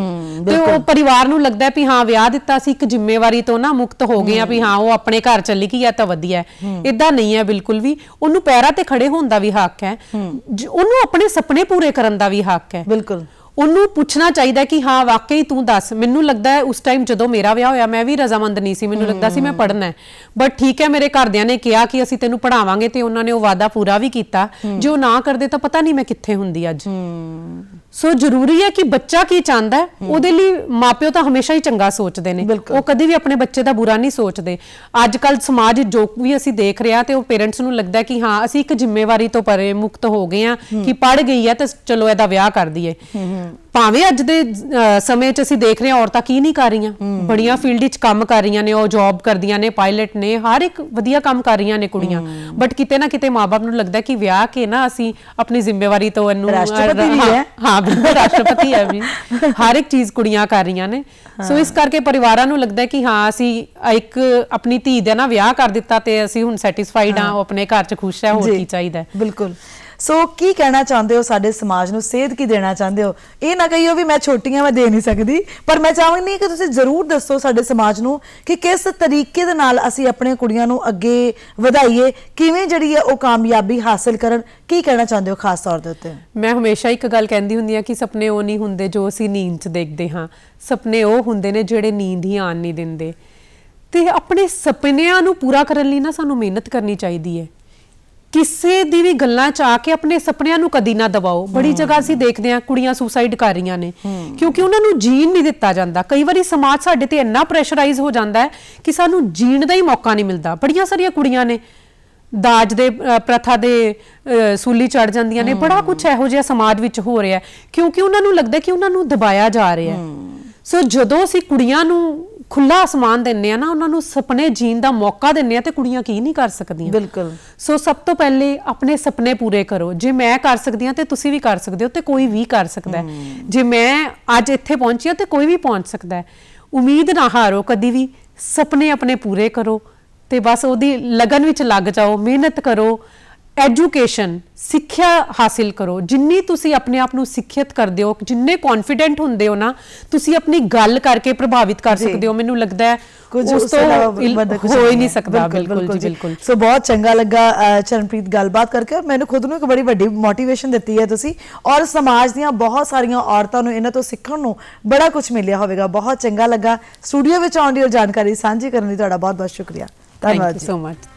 ਤੇ ਉਹ ਪਰਿਵਾਰ ਨੂੰ ਲੱਗਦਾ ਵੀ ਹਾਂ ਵਿਆਹ ਦਿੱਤਾ ਸੀ ਇੱਕ ਜ਼ਿੰਮੇਵਾਰੀ ਤੋਂ ਨਾ ਮੁਕਤ ਹੋ ਗਏ ਆ ਵੀ ਹਾਂ ਉਹ ਆਪਣੇ ਘਰ ਚੱਲੀ ਗਈ ਆ ਤਾਂ ਵਧੀਆ ਇਦਾਂ ਨਹੀਂ ਹੈ ਬਿਲਕੁਲ ਵੀ ਉਹਨੂੰ ਪੈਰਾਂ ਤੇ ਖੜੇ ਹੋਣ ਦਾ ਵੀ ਹੱਕ ਹੈ ਉਹਨੂੰ ਆਪਣੇ ਸੁਪਨੇ ਪੂਰੇ ਕਰਨ ਦਾ ਵੀ ਹੱਕ ਹੈ ਬਿਲਕੁਲ ਉਹਨੂੰ ਪੁੱਛਣਾ ਚਾਹੀਦਾ ਕਿ ਹਾਂ ਵਾਕਈ ਤੂੰ ਦੱਸ ਮੈਨੂੰ ਲੱਗਦਾ ਹੈ ਉਸ ਟਾਈਮ ਜਦੋਂ ਮੇਰਾ ਵਿਆਹ ਹੋਇਆ ਮੈਂ ਵੀ ਰਜ਼ਾਮੰਦ ਨਹੀਂ ਸੀ ਮੈਨੂੰ ਲੱਗਦਾ ਸੀ ਮੈਂ ਪੜ੍ਹਨਾ ਹੈ ਬਟ ਠੀਕ ਹੈ ਮੇਰੇ ਘਰਦਿਆਂ ਨੇ ਕਿਹਾ ਕਿ ਅਸੀਂ ਤੈਨੂੰ ਪੜਾਵਾਂਗੇ ਤੇ ਉਹਨਾਂ ਨੇ ਉਹ ਵਾਅਦਾ ਪੂਰਾ ਵੀ ਕੀਤਾ ਜੋ ਨਾ ਕਰਦੇ ਤਾਂ ਪਤਾ ਨਹੀਂ ਮੈਂ ਕਿੱਥੇ ਹੁੰਦੀ ਅੱਜ ਸੋ ਜ਼ਰੂਰੀ ਹੈ ਕਿ ਬੱਚਾ ਕੀ ਚਾਹੁੰਦਾ ਉਹਦੇ ਲਈ ਮਾਪਿਓ ਤਾਂ ਹਮੇਸ਼ਾ ਹੀ ਚੰਗਾ ਸੋਚਦੇ ਨੇ ਉਹ ਕਦੇ ਵੀ ਆਪਣੇ ਬੱਚੇ ਦਾ ਬੁਰਾ ਨਹੀਂ ਸੋਚਦੇ ਅੱਜ ਕੱਲ ਸਮਾਜ ਜੋ ਵੀ ਅਸੀਂ ਦੇਖ ਰਿਹਾ ਤੇ ਉਹ ਪੇਰੈਂਟਸ ਨੂੰ ਲੱਗਦਾ ਕਿ ਹਾਂ ਅਸੀਂ ਇੱਕ ਜ਼ਿੰਮੇਵਾਰੀ ਤੋਂ ਪਰੇ ਮੁਕਤ ਹੋ ਗਏ ਆ ਕਿ ਪੜ ਗਈ ਹੈ ਤਾਂ ਚਲੋ ਇਹਦਾ ਵਿਆਹ ਕਰ ਦਈਏ ਭਾਵੇਂ ਅੱਜ ਦੇ ਸਮੇਂ 'ਚ ਅਸੀਂ ਦੇਖ ਰਹੇ ਹਾਂ ਔਰਤਾਂ ਕੀ ਨਹੀਂ ਕਰ ਰਹੀਆਂ ਬੜੀਆਂ ਫੀਲਡ 'ਚ ਕੰਮ ਕਰ ਰਹੀਆਂ ਨੇ ਉਹ ਜੌਬ ਕਰਦੀਆਂ ਨੇ ਪਾਇਲਟ ਨੇ ਹਰ ਇੱਕ ਵਧੀਆ ਕੰਮ ਕਰ ਰਹੀਆਂ ਨੇ ਕੁੜੀਆਂ ਬਟ ਕਿਤੇ ਨਾ ਕਿਤੇ ਮਾਪੇ ਨੂੰ ਲੱਗਦਾ ਕਿ ਵਿਆਹ ਕੇ ਨਾ ਅਸੀਂ ਆਪਣੀ ਜ਼ਿੰਮੇਵਾਰੀ ਤੋਂ ਇਹਨੂੰ ਰਾਸ਼ਟਰਪਤੀ ਵੀ ਹੈ ਹਾਂ ਬਿਲਕੁਲ ਰਾਸ਼ਟਰਪਤੀ ਹੈ ਵੀ ਹਰ ਇੱਕ ਚੀਜ਼ ਕੁੜੀਆਂ ਕਰ ਰਹੀਆਂ ਨੇ ਸੋ ਇਸ ਕਰਕੇ ਪਰਿਵਾਰਾਂ ਨੂੰ ਲੱਗਦਾ ਕਿ ਹਾਂ ਅਸੀਂ ਇੱਕ ਆਪਣੀ ਧੀ ਦਾ ਨਾ ਵਿਆਹ ਕਰ ਦਿੱਤਾ ਤੇ ਅਸੀਂ ਹੁਣ ਸੈਟੀਸਫਾਈਡ ਆ ਉਹ ਆਪਣੇ ਘਰ 'ਚ ਖੁਸ਼ ਹੈ ਹੋਰ ਕੀ ਚਾਹੀਦਾ ਬਿਲਕੁਲ ਸੋ ਕੀ ਕਹਿਣਾ ਚਾਹੁੰਦੇ ਹੋ ਸਾਡੇ ਸਮਾਜ ਨੂੰ ਸੇਧ ਕੀ ਦੇਣਾ ਚਾਹੁੰਦੇ ਹੋ ਇਹ ਨਾ ਕਹੀਓ ਵੀ ਮੈਂ ਛੋਟੀਆਂ ਮੈਂ ਦੇ ਨਹੀਂ ਸਕਦੀ ਪਰ ਮੈਂ ਚਾਹੁੰਦੀ ਕਿ ਤੁਸੀਂ ਜ਼ਰੂਰ ਦੱਸੋ ਸਾਡੇ ਸਮਾਜ ਨੂੰ ਕਿ ਕਿਸ ਤਰੀਕੇ ਦੇ ਨਾਲ ਅਸੀਂ ਆਪਣੇ ਕੁੜੀਆਂ ਨੂੰ ਅੱਗੇ ਵਧਾਈਏ ਕਿਵੇਂ ਜਿਹੜੀ ਹੈ ਉਹ ਕਾਮਯਾਬੀ ਹਾਸਲ ਕਰਨ ਕੀ ਕਹਿਣਾ ਚਾਹੁੰਦੇ ਹੋ ਖਾਸ ਤੌਰ ਦੇ ਉੱਤੇ ਮੈਂ ਹਮੇਸ਼ਾ ਇੱਕ ਗੱਲ ਕਹਿੰਦੀ ਹੁੰਦੀ ਆ ਕਿ ਸੁਪਨੇ ਉਹ ਨਹੀਂ ਹੁੰਦੇ ਜੋ ਅਸੀਂ ਨੀਂਦ 'ਚ ਦੇਖਦੇ ਹਾਂ ਸੁਪਨੇ ਉਹ ਹੁੰਦੇ ਨੇ ਜਿਹੜੇ ਨੀਂਦ ਹੀ ਆਣ ਨਹੀਂ ਦਿੰਦੇ ਤੇ ਆਪਣੇ ਸੁਪਨਿਆਂ ਨੂੰ ਪੂਰਾ ਕਰਨ ਲਈ ਨਾ ਸਾਨੂੰ ਮਿਹਨਤ ਕਰਨੀ ਚਾਹੀਦੀ ਹੈ ਕਿਸੇ ਦੀ ਵੀ ਗੱਲਾਂ ਚ ਆ ਕੇ ਆਪਣੇ ਸੁਪਨਿਆਂ ਨੂੰ ਕਦੀ ਨਾ ਦਬਾਓ ਬੜੀ ਜਗ੍ਹਾ ਅਸੀਂ ਦੇਖਦੇ ਆ ਕੁੜੀਆਂ ਸੁਸਾਈਡ ਕਰ ਰਹੀਆਂ ਨੇ ਕਿਉਂਕਿ ਉਹਨਾਂ ਨੂੰ ਜੀਣ ਨਹੀਂ ਦਿੱਤਾ ਜਾਂਦਾ ਕਈ ਵਾਰੀ ਸਮਾਜ ਸਾਡੇ ਤੇ ਇੰਨਾ ਪ੍ਰੈਸ਼ਰਾਈਜ਼ ਹੋ ਜਾਂਦਾ ਹੈ ਕਿ ਸਾਨੂੰ ਜੀਣ ਦਾ ਹੀ ਮੌਕਾ ਨਹੀਂ ਮਿਲਦਾ ਬੜੀਆਂ ਸਾਰੀਆਂ ਕੁੜੀਆਂ ਨੇ ਦਾਜ ਦੇ ਪ੍ਰਥਾ ਦੇ ਸੂਲੀ ਚੜ ਜਾਂਦੀਆਂ ਨੇ ਬੜਾ ਕੁਝ ਇਹੋ ਜਿਹਾ ਸਮਾਜ ਵਿੱਚ ਹੋ ਰਿਹਾ ਕਿਉਂਕਿ ਉਹਨਾਂ ਨੂੰ ਲੱਗਦਾ ਕਿ ਉਹਨਾਂ ਨੂੰ ਦਬਾਇਆ ਜਾ ਰਿਹਾ ਸੋ ਜਦੋਂ ਅਸੀਂ ਕੁੜੀਆਂ ਨੂੰ ਖੁੱਲਾ ਅਸਮਾਨ ਦਿੰਨੇ ਆ ਨਾ ਉਹਨਾਂ ਨੂੰ ਸੁਪਨੇ ਜੀਣ ਦਾ ਮੌਕਾ ਦਿੰਨੇ ਆ ਤੇ ਕੁੜੀਆਂ ਕੀ ਨਹੀਂ ਕਰ ਸਕਦੀਆਂ ਬਿਲਕੁਲ ਸੋ ਸਭ ਤੋਂ ਪਹਿਲੇ ਆਪਣੇ ਸੁਪਨੇ ਪੂਰੇ ਕਰੋ ਜੇ ਮੈਂ ਕਰ ਸਕਦੀ ਆ ਤੇ ਤੁਸੀਂ ਵੀ ਕਰ ਸਕਦੇ ਹੋ ਤੇ ਕੋਈ ਵੀ ਕਰ ਸਕਦਾ ਜੇ ਮੈਂ ਅੱਜ ਇੱਥੇ ਪਹੁੰਚੀ ਆ ਤੇ ਕੋਈ ਵੀ ਪਹੁੰਚ ਸਕਦਾ ਹੈ ਉਮੀਦ ਨਾ ਹਾਰੋ ਕਦੀ ਵੀ ਸੁਪਨੇ ਆਪਣੇ ਪੂਰੇ ਕਰੋ ਤੇ ਬਸ ਉਹਦੀ ਲਗਨ ਵਿੱਚ ਲੱਗ ਜਾਓ ਮਿਹਨਤ ਕਰੋ ਐਜੂਕੇਸ਼ਨ ਸਿੱਖਿਆ ਹਾਸਿਲ ਕਰੋ ਜਿੰਨੀ ਤੁਸੀਂ ਆਪਣੇ ਆਪ ਨੂੰ ਸਿੱਖਿਅਤ ਕਰਦੇ ਹੋ ਜਿੰਨੇ ਕੌਨਫੀਡੈਂਟ ਹੁੰਦੇ ਹੋ ਨਾ ਤੁਸੀਂ ਆਪਣੀ ਗੱਲ ਕਰਕੇ ਪ੍ਰਭਾਵਿਤ ਕਰ ਸਕਦੇ ਹੋ ਮੈਨੂੰ ਲੱਗਦਾ ਹੈ ਕੁਝ ਉਸ ਤੋਂ ਹੋ ਨਹੀਂ ਸਕਦਾ ਬਿਲਕੁਲ ਜੀ ਬਿਲਕੁਲ ਸੋ ਬਹੁਤ ਚੰਗਾ ਲੱਗਾ ਚਰਨਪ੍ਰੀਤ ਗੱਲਬਾਤ ਕਰਕੇ ਮੈਨੂੰ ਖੁਦ ਨੂੰ ਇੱਕ ਬੜੀ ਵੱਡੀ ਮੋਟੀਵੇਸ਼ਨ ਦਿੱਤੀ ਹੈ ਤੁਸੀਂ ਔਰ ਸਮਾਜ ਦੀਆਂ ਬਹੁਤ ਸਾਰੀਆਂ ਔਰਤਾਂ ਨੂੰ ਇਹਨਾਂ ਤੋਂ ਸਿੱਖਣ ਨੂੰ ਬੜਾ ਕੁਝ ਮਿਲਿਆ ਹੋਵੇਗਾ ਬਹੁਤ ਚੰਗਾ ਲੱਗਾ ਸਟੂਡੀਓ ਵਿੱਚ ਆਉਣ ਦੀ ਜਾਣਕਾਰੀ ਸਾਂਝੀ ਕਰਨ ਲਈ ਤੁਹਾਡਾ ਬਹੁਤ ਬਹੁਤ ਸ਼ੁਕਰੀਆ ਧੰਨਵਾਦ ਥੈਂਕ ਯੂ ਸੋ ਮਚ